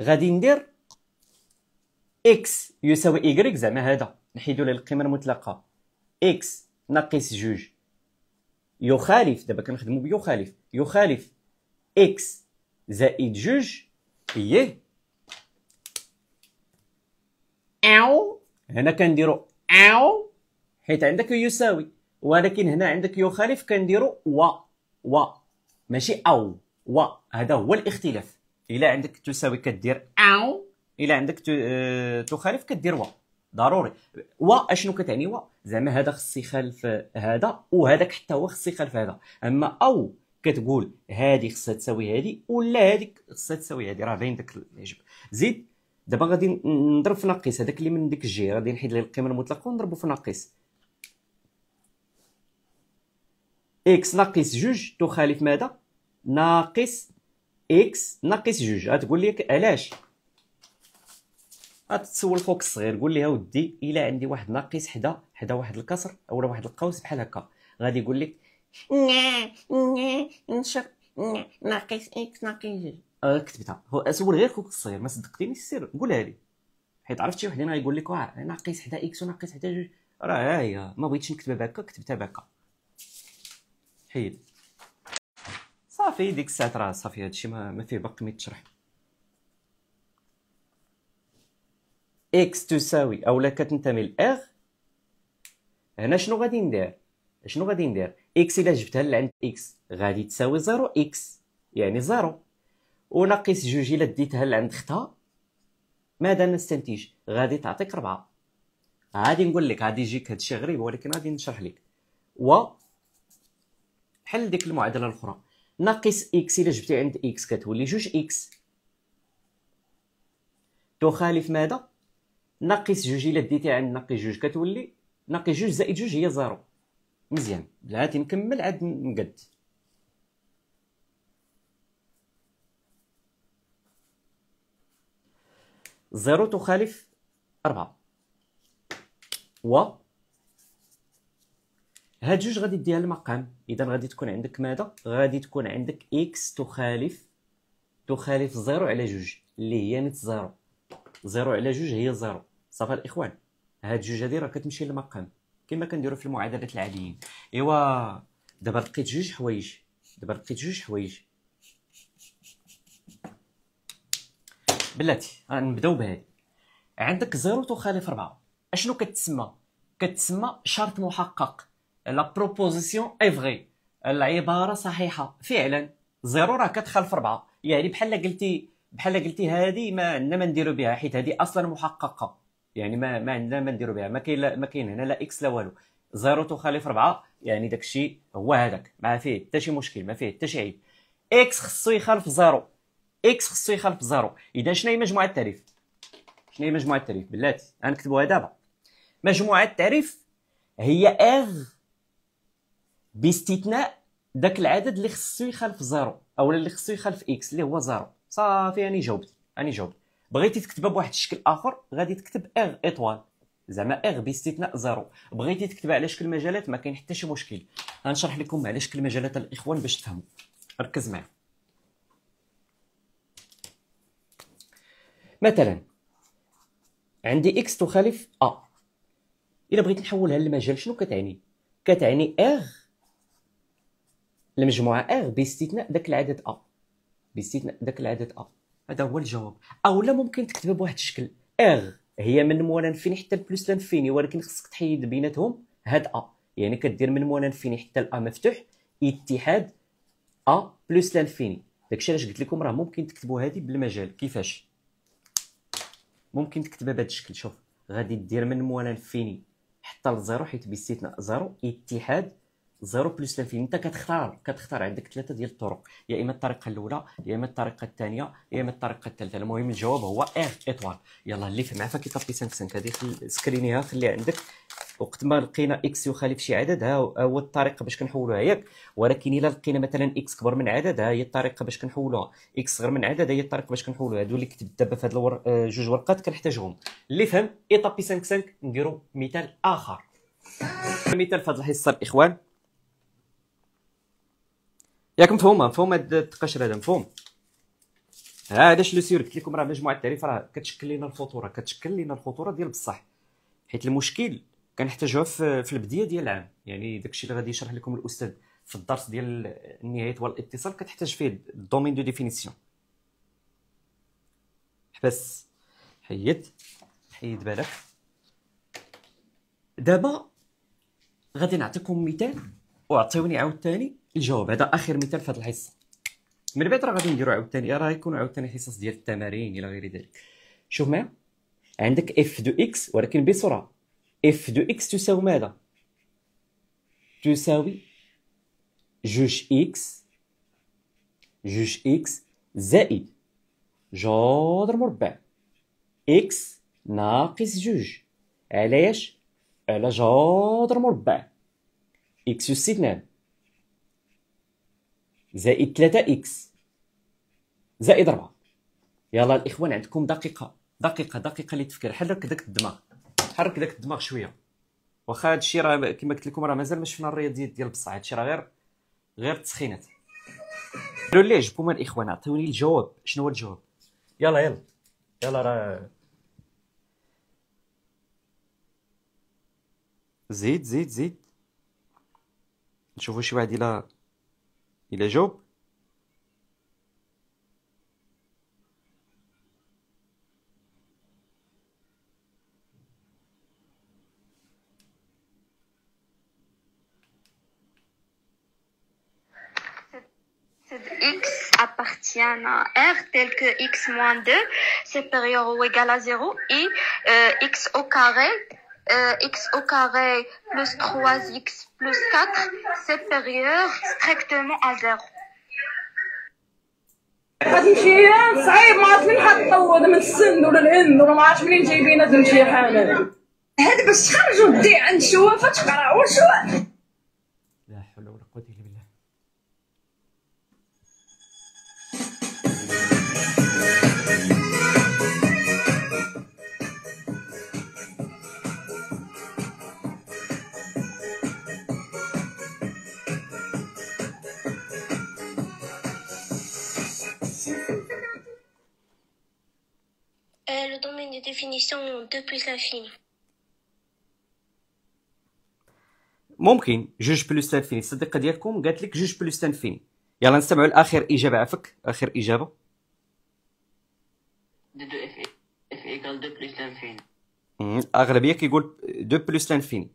غادي ندير اكس يساوي y زعما هذا نحيدو ليه القيمه المطلقه اكس ناقص جوج يخالف دابا كنخدمو بيخالف يخالف اكس زائد جوج ايه او هنا كنديرو او حيت عندك يساوي ولكن هنا عندك يخالف كنديرو و و ماشي او و هذا هو الاختلاف الا عندك تساوي كدير او الا عندك آه، تخالف كدير وا ضروري وا اشنو كتعني وا زعما هذا خص يخالف هذا وهذاك حتى هو خص يخالف هذا اما او كتقول هذه خصها تساوي هذه ولا هذيك خصها تساوي هذه راه باين داك الحجب زيد دابا غادي نضرب في ناقص هذاك اللي من ديك الجهه غادي نحيد ليه القيمه المطلقه ونضربو في ناقص اكس ناقص جوج تخالف ماذا ناقص اكس ناقص جوج غتقول لي علاش غتسول خوك الصغير قول ليها ودي الا عندي واحد ناقص حدا حدا واحد الكسر اولا واحد القوس بحال هكا غادي يقول لك نا نا نشر ناقص اكس ناقص جي كتبتها هو سول غير خوك الصغير ما صدقتيني السر قولها لي حيت عرفت شي وحدين غايقول لك واه ناقص حدا اكس وناقص حدا جوج راه هي ما بغيتش نكتبها بهكا كتبتها بهكا حيد صافي ديك الساعه راه صافي هادشي ما فيه باقي ما يتشرح اكس تساوي اولا كتنتمي لاغ هنا شنو غادي ندير شنو غادي ندير اكس الا جبتها لعند اكس غادي تساوي زيرو اكس يعني زيرو وناقص جوج الا ديتها لعند اختها ماذا نستنتج غادي تعطيك ربعة غادي نقول لك غادي يجيك هادشي غريب ولكن غادي نشرح لك و حل ديك المعادله الاخرى ناقص اكس الا جبتي عند اكس كتولي جوج اكس تخالف ماذا ناقص جوج الا ديتي عند ناقص جوج كتولي ناقص جوج زائد جوج هي زيرو مزيان عاد نكمل عاد نقد زيرو تخالف أربعة و هاد جوج غادي ديها المقام إذا غادي تكون عندك ماذا غادي تكون عندك إكس تخالف تخالف زيرو على جوج اللي هي نت زيرو زيرو على جوج هي زيرو صافا الاخوان هاد جوج هادي راه كتمشي للمقام كما كنديرو في المعادلات العاديين ايوا دابا لقيت جوج حوايج دابا لقيت جوج حوايج بلاتي آه، نبداو بهادي عندك زيرو تخالف ربعة اشنو كتسمى كتسمى شرط محقق لا بروبوزيسيون اي فغي العباره صحيحه فعلا زيرو راه كتخالف ربعة يعني بحال قلتي بحال قلتي هذه ما عندنا ما نديرو بها حيت هذه اصلا محققه يعني ما ما عندنا ما نديرو بها ما كاين ما كاين هنا لا اكس لا والو زيرو تخالف ربعه يعني داك الشيء هو هذاك ما فيه حتى شي مشكل ما فيه حتى شي عيب اكس خصو يخالف زيرو اكس خصو يخالف زيرو اذا شنو هي مجموعه التعريف شنو هي مجموعه التعريف بلاتي غنكتبوها دابا مجموعه التعريف هي اف باستثناء داك العدد اللي خصو يخالف زيرو اولا اللي خصو يخالف اكس اللي هو زيرو صافي راني جاوبت راني جاوبت بغيتي تكتبها بواحد الشكل اخر غادي تكتب اغ ايطوال زعما اغ باستثناء زيرو بغيتي تكتبها على شكل مجالات ما كاين حتى شي مشكل غنشرح لكم على شكل مجالات الاخوان باش تفهموا ركز معايا مثلا عندي اكس تخالف ا آه. الا بغيت نحولها للمجال شنو كتعني كتعني اغ المجموعه اغ باستثناء داك العدد ا آه. باستثناء داك العدد ا آه. هذا هو الجواب او لا ممكن تكتبها بواحد الشكل اغ هي من مولا انفيني حتى لبلوس لانفيني ولكن خصك تحيد بيناتهم هاد ا يعني كدير من مولا انفيني حتى الا مفتوح اتحاد ا بلوس لانفيني داكشي علاش قلت لكم راه ممكن تكتبوا هذه بالمجال كيفاش ممكن تكتبها بهذا الشكل شوف غادي دير من مولا انفيني حتى لزيرو حيت بيستثناء زيرو اتحاد 0 بلس لانفيني انت كتختار كتختار عندك ثلاثه ديال الطرق يا اما الطريقه الاولى يا اما الطريقه الثانيه يا اما الطريقه الثالثه المهم الجواب هو اف ايطوال يلا اللي فهم عفاك كابي 5 5 هذه سكرينيها خليها عندك وقت ما لقينا اكس يخالف شي عدد ها هو الطريقه باش كنحولوها ياك ولكن الا لقينا مثلا اكس كبر من عدد ها هي الطريقه باش كنحولوها اكس صغر من عدد ها هي الطريقه باش كنحولوها هادو اللي كتبت دابا في هاد الور... آه، جوج ورقات كنحتاجهم اللي فهم ايطابي 5 5 نديرو مثال اخر مثال في هاد الحصه الاخوان ياك مفهومه مفهومه التقشر هذا مفهوم هذا شلو سير قلت لكم راه مجموعه التعريف راه كتشكل لنا الخطوره كتشكل لنا الخطوره ديال بصح حيت المشكل كنحتاجوها في, في البدايه ديال العام يعني داكشي اللي غادي يشرح لكم الاستاذ في الدرس ديال النهايه والاتصال كتحتاج فيه الدومين دو ديفينيسيون حبس حيد حيد بالك دابا غادي نعطيكم مثال وعطيوني عاوتاني الجواب هذا اخر مثال في هذه الحصه من بعد راه غادي نديرو عاوتاني راه يكونوا عاوتاني حصص ديال التمارين الى غير ذلك شوف معايا عندك اف دو اكس ولكن بسرعه اف دو اكس تساوي ماذا تساوي جوج اكس جوج اكس زائد جذر مربع اكس ناقص جوج علاش على جذر مربع اكس يسيد نعم زائد 3 اكس زائد 4 يلا الاخوان عندكم دقيقه دقيقه دقيقه تفكر حرك داك الدماغ حرك داك الدماغ شويه واخا هادشي راه كما قلت لكم راه مازال ما شفنا الرياضيات ديال بصح هادشي راه غير غير تسخينات ديروا لي عجبكم الاخوان عطيوني الجواب شنو هو الجواب يلا يلا يلا راه زيد زيد زيد نشوفوا شي واحد الا Il est chaud x appartient à R tel que x-2 supérieur ou égal à 0 et euh, x au carré Euh, x au carré plus 3x plus 4 supérieur strictement à 0 غادي صعيب ما عرفت منين من السند ولا الهند ولا ما عرفت منين جايبين هاد الامتحانات هاد باش تخرجوا ودي عند شوافه تقرا شوافه domaine de définition depuis l'infini. ممكن جوج بلس لانفيني الصديقه ديالكم قالت لك جوج بلس لانفيني يلا نستمعوا لاخر اجابه عفك اخر اجابه اف ايكال دو بلس لانفيني الاغلبيه كيقول دو بلس لانفيني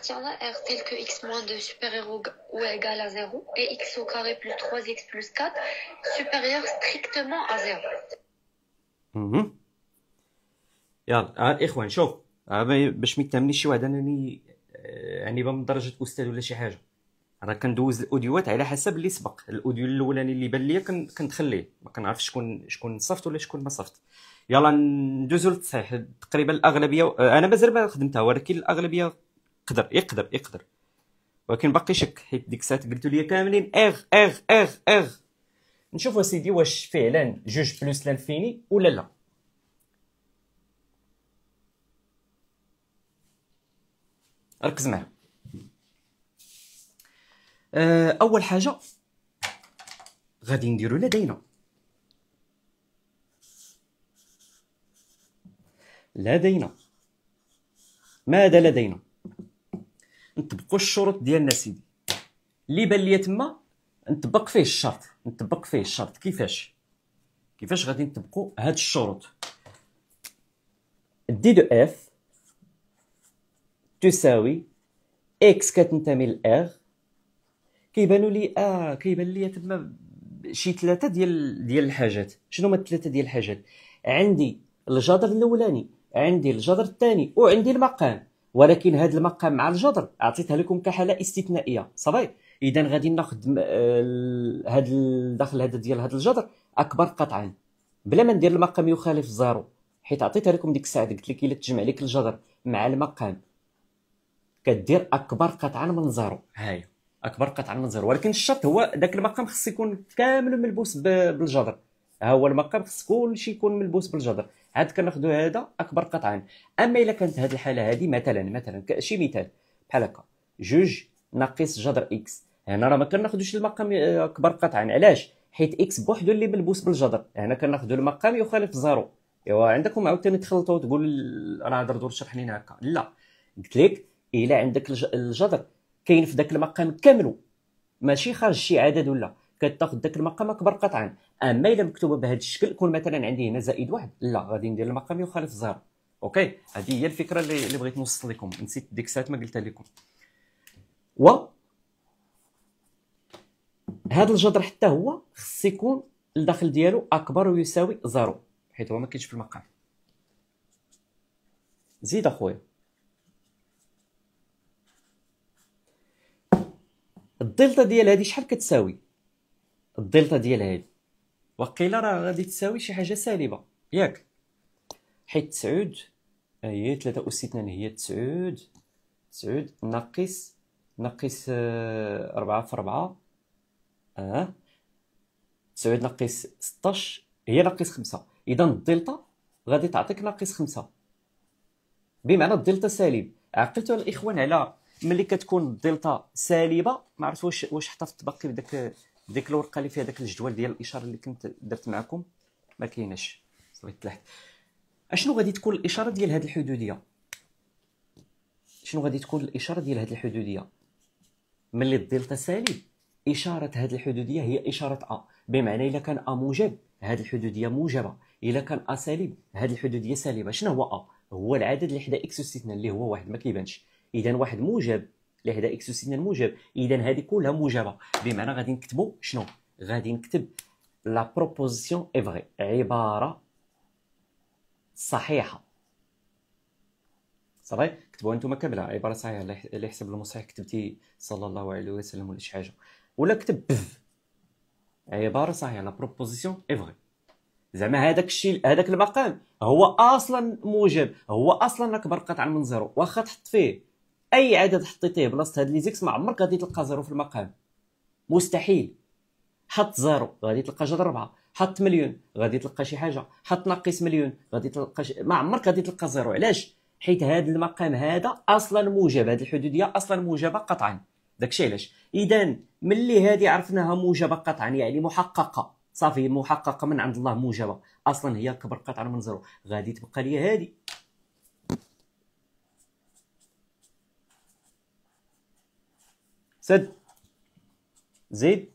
appartient-là R tel que x moins 2 supérieur ou égal à 0 et x au carré plus 3x plus 4 supérieur strictement à 0 Mm -hmm. يلا ها آه، الاخوان شوف آه، باش ما يتهمنيش شي واحد انني يعني آه، من درجه استاذ ولا شي حاجه راه كندوز الاوديوات على حسب اللي سبق الاوديو الاولاني اللي بان ليا كنت خليه ما كنعرفش شكون شكون صفت ولا شكون ما صفت يلا ندوزو للتصحيح تقريبا الاغلبيه انا مازال ما خدمتها ولكن الاغلبيه يقدر يقدر يقدر ولكن باقي شك حيت ديك الساعات قلتو ليا كاملين اغ اغ اغ اغ نشوف اسيدي واش فعلا جوج بلوس لانفيني ولا لا ركز معايا آه، اول حاجه غادي نديرو لدينا لدينا ماذا لدينا نطبقوا الشروط ديالنا سيدي اللي بان ليا تما نطبق فيه الشرط نطبق فيه الشرط كيفاش كيفاش غادي نطبقوا هاد الشروط دي دو اف تساوي اكس كتنتمي ار كيبانوا لي اه كيبان لي تما شي ثلاثه ديال ديال الحاجات شنو هما الثلاثه ديال الحاجات عندي الجذر الاولاني عندي الجذر الثاني وعندي المقام ولكن هذا المقام مع الجذر اعطيتها لكم كحاله استثنائيه صافي اذا غادي ناخذ آه، هذا الدخل هذا ديال هذا الجذر اكبر قطعين بلا ما ندير المقام يخالف زيرو حيت عطيتها لكم ديك الساعه قلت لك الا تجمع لك الجذر مع المقام كدير اكبر قطعا من زيرو هاي اكبر قطعا من زيرو ولكن الشرط هو ذاك المقام خص يكون كامل ملبوس بالجذر ها هو المقام خص كلشي يكون ملبوس بالجذر عاد كناخذوا هذا اكبر قطعا اما الا كانت هذه الحاله هذه مثلا مثلا شي مثال بحال هكا جوج ناقص جذر اكس هنا راه ما كناخذوش المقام آه، اكبر قطعا علاش حيت اكس بوحدو اللي ملبوس بالجذر هنا كناخذوا المقام يخالف زيرو ايوا عندكم عاوتاني تخلطوا وتقول راه دور شرح لينا هكا لا قلت لك الا عندك الجذر كاين في ذاك المقام كامل ماشي خارج شي عدد ولا كتاخذ ذاك المقام اكبر قطعا اما الا مكتوبه بهذا الشكل كون مثلا عندي هنا زائد واحد لا غادي ندير المقام يخالف الزهر اوكي هذه هي الفكره اللي, اللي بغيت نوصل لكم نسيت ديك الساعه ما قلتها لكم و هذا الجذر حتى هو خص يكون الداخل ديالو اكبر ويساوي زيرو حيت هو ما كاينش في المقام زيد اخويا الدلتا ديال هذه شحال كتساوي الدلتا ديال هادي وقيلا راه غادي تساوي شي حاجه سالبه ياك حيت تسعود هي 3 أس اثنان هي تسعود تسعود ناقص ناقص 4 آه، في 4 أه تسعود ناقص 16 هي ناقص خمسة إذا الدلتا غادي تعطيك ناقص خمسة بمعنى الدلتا سالب عقلتوا الإخوان على ملي كتكون الدلتا سالبة ما عرفت واش واش حتى في التبقي داك ديك الورقه اللي فيها داك الجدول ديال الاشاره اللي كنت درت معكم ما كايناش صافي طلعت اشنو غادي تكون الاشاره ديال هذه الحدوديه شنو غادي تكون الاشاره ديال هذه الحدوديه ملي الدلتا سالب اشاره هذه الحدوديه هي اشاره ا بمعنى الا كان ا موجب هذه الحدوديه موجبه الا كان ا سالب هذه الحدوديه سالبه شنو هو ا هو العدد اللي حدا اكس استثناء اللي هو واحد ما كيبانش اذا واحد موجب لهذا اكس سين موجب اذا هذه كلها موجبه بمعنى غادي نكتبوا شنو غادي نكتب لا بروبوزيسيون اي فري عباره صحيحه صافي كتبوها نتوما كامله عباره صحيحه اللي يحسب المصحيح كتبتي صلى الله عليه وسلم ولا شي حاجه ولا كتب بف عباره صحيحه لا بروبوزيسيون اي فري زعما هذاك الشيء هذاك المقام هو اصلا موجب هو اصلا اكبر قطعه من زيرو واخا تحط فيه اي عدد حطيتيه بلاصه هاد لي زيكس ما عمرك غادي تلقى زيرو في المقام مستحيل حط زيرو غادي تلقى جذر ربعه حط مليون غادي تلقى شي حاجه حط ناقص مليون غادي تلقى شي... ما عمرك غادي تلقى زيرو علاش حيت هذا المقام هذا اصلا موجب هذه الحدوديه اصلا موجبه قطعا داكشي علاش اذا ملي هذه عرفناها موجبه قطعا يعني محققه صافي محققه من عند الله موجبه اصلا هي كبر قطعا من زيرو غادي تبقى لي هذه سد زيد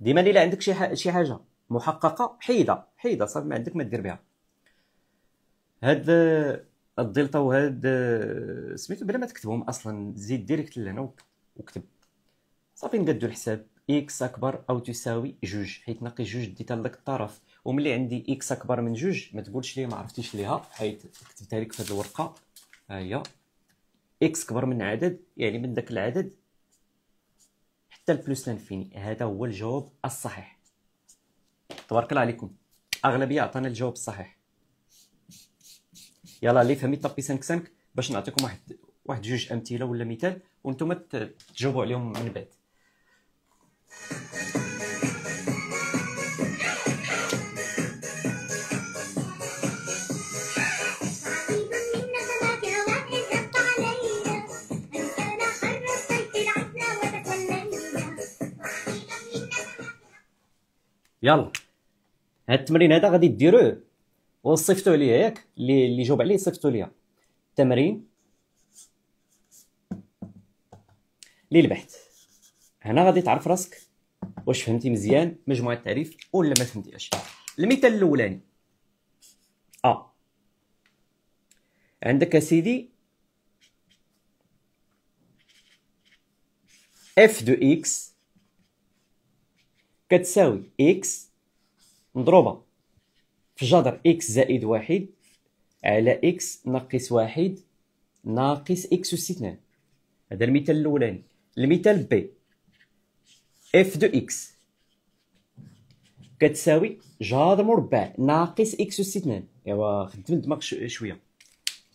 ديما الا عندك شي شي حاجه محققه حيدها حيدها صافي ما عندك ما دير بها هاد الدلتا وهاد سميتو بلا ما تكتبهم اصلا زيد ديريكت لهنا وكتب صافي نقدو الحساب اكس اكبر او تساوي جوج حيت ناقص جوج ديتها لك الطرف وملي عندي اكس اكبر من جوج ما تقولش لي ما عرفتيش ليها حيت كتبتها لك في هاد الورقه ها هي اكس كبر من عدد يعني من ذاك العدد حتى البلوس لانفيني هذا هو الجواب الصحيح تبارك الله عليكم اغلبيه عطانا الجواب الصحيح يلا اللي فهمي طبي سانك سانك باش نعطيكم واحد واحد جوج امثله ولا مثال وانتم تجاوبوا عليهم من بعد يلا هاد التمرين هذا غادي ديروه وصيفطوا ليا ياك اللي اللي جاوب عليه صيفطو ليا تمرين للبحث هنا غادي تعرف راسك واش فهمتي مزيان مجموعه التعريف ولا ما فهمتيهاش المثال الاولاني ا آه. عندك سيدي اف دو اكس كتساوي اكس مضروبه في جذر اكس زائد واحد على اكس ناقص واحد ناقص اكس اس اثنان هذا المثال الاولاني المثال بي اف دو اكس كتساوي جذر مربع ناقص اكس اس اثنان إوا خدم دماغك شويه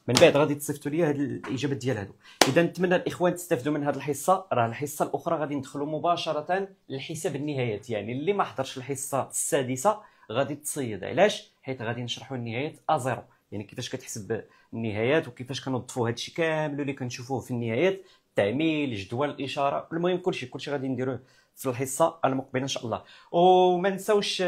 من بعد غادي تصيفطوا لي هاد الاجابات ديال هادو اذا نتمنى الاخوان تستافدوا من هاد الحصه راه الحصه الاخرى غادي ندخلوا مباشره للحساب النهايات يعني اللي ما حضرش الحصه السادسه غادي تصيد علاش حيت غادي نشرحوا النهايات ازيرو يعني كيفاش كتحسب النهايات وكيفاش كنوظفوا الشيء كامل اللي كنشوفوه في النهايات التعميل جدول الاشاره المهم كلشي كلشي غادي نديروه في الحصه المقبله ان شاء الله وما نساوش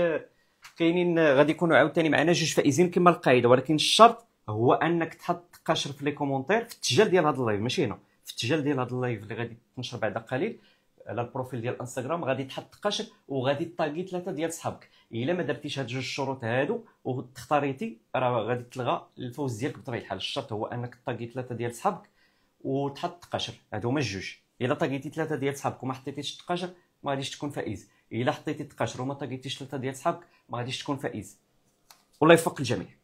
كاينين غادي يكونوا عاوتاني معنا جوج فائزين كما القاعده ولكن الشرط هو انك تحط قشر في لي كومونتير في التسجيل ديال هذا اللايف ماشي هنا في التجال ديال هذا اللايف اللي غادي تنشر بعد قليل على البروفيل ديال انستغرام غادي تحط قشر وغادي تاغي ثلاثه ديال صحابك الا ما درتيش هاد جوج الشروط هادو وتختاريتي راه غادي تلغى الفوز ديالك بطبيعه الحال الشرط هو انك تاغي ثلاثه ديال صحابك وتحط قشر هادو هما الجوج الا طاقيتي ثلاثه ديال صحابك وما حطيتيش التقاشر ما غاديش تكون فائز الا حطيتي التقاشر وما طاقيتيش ثلاثه ديال صحابك ما غاديش تكون فائز والله يوفق الجميع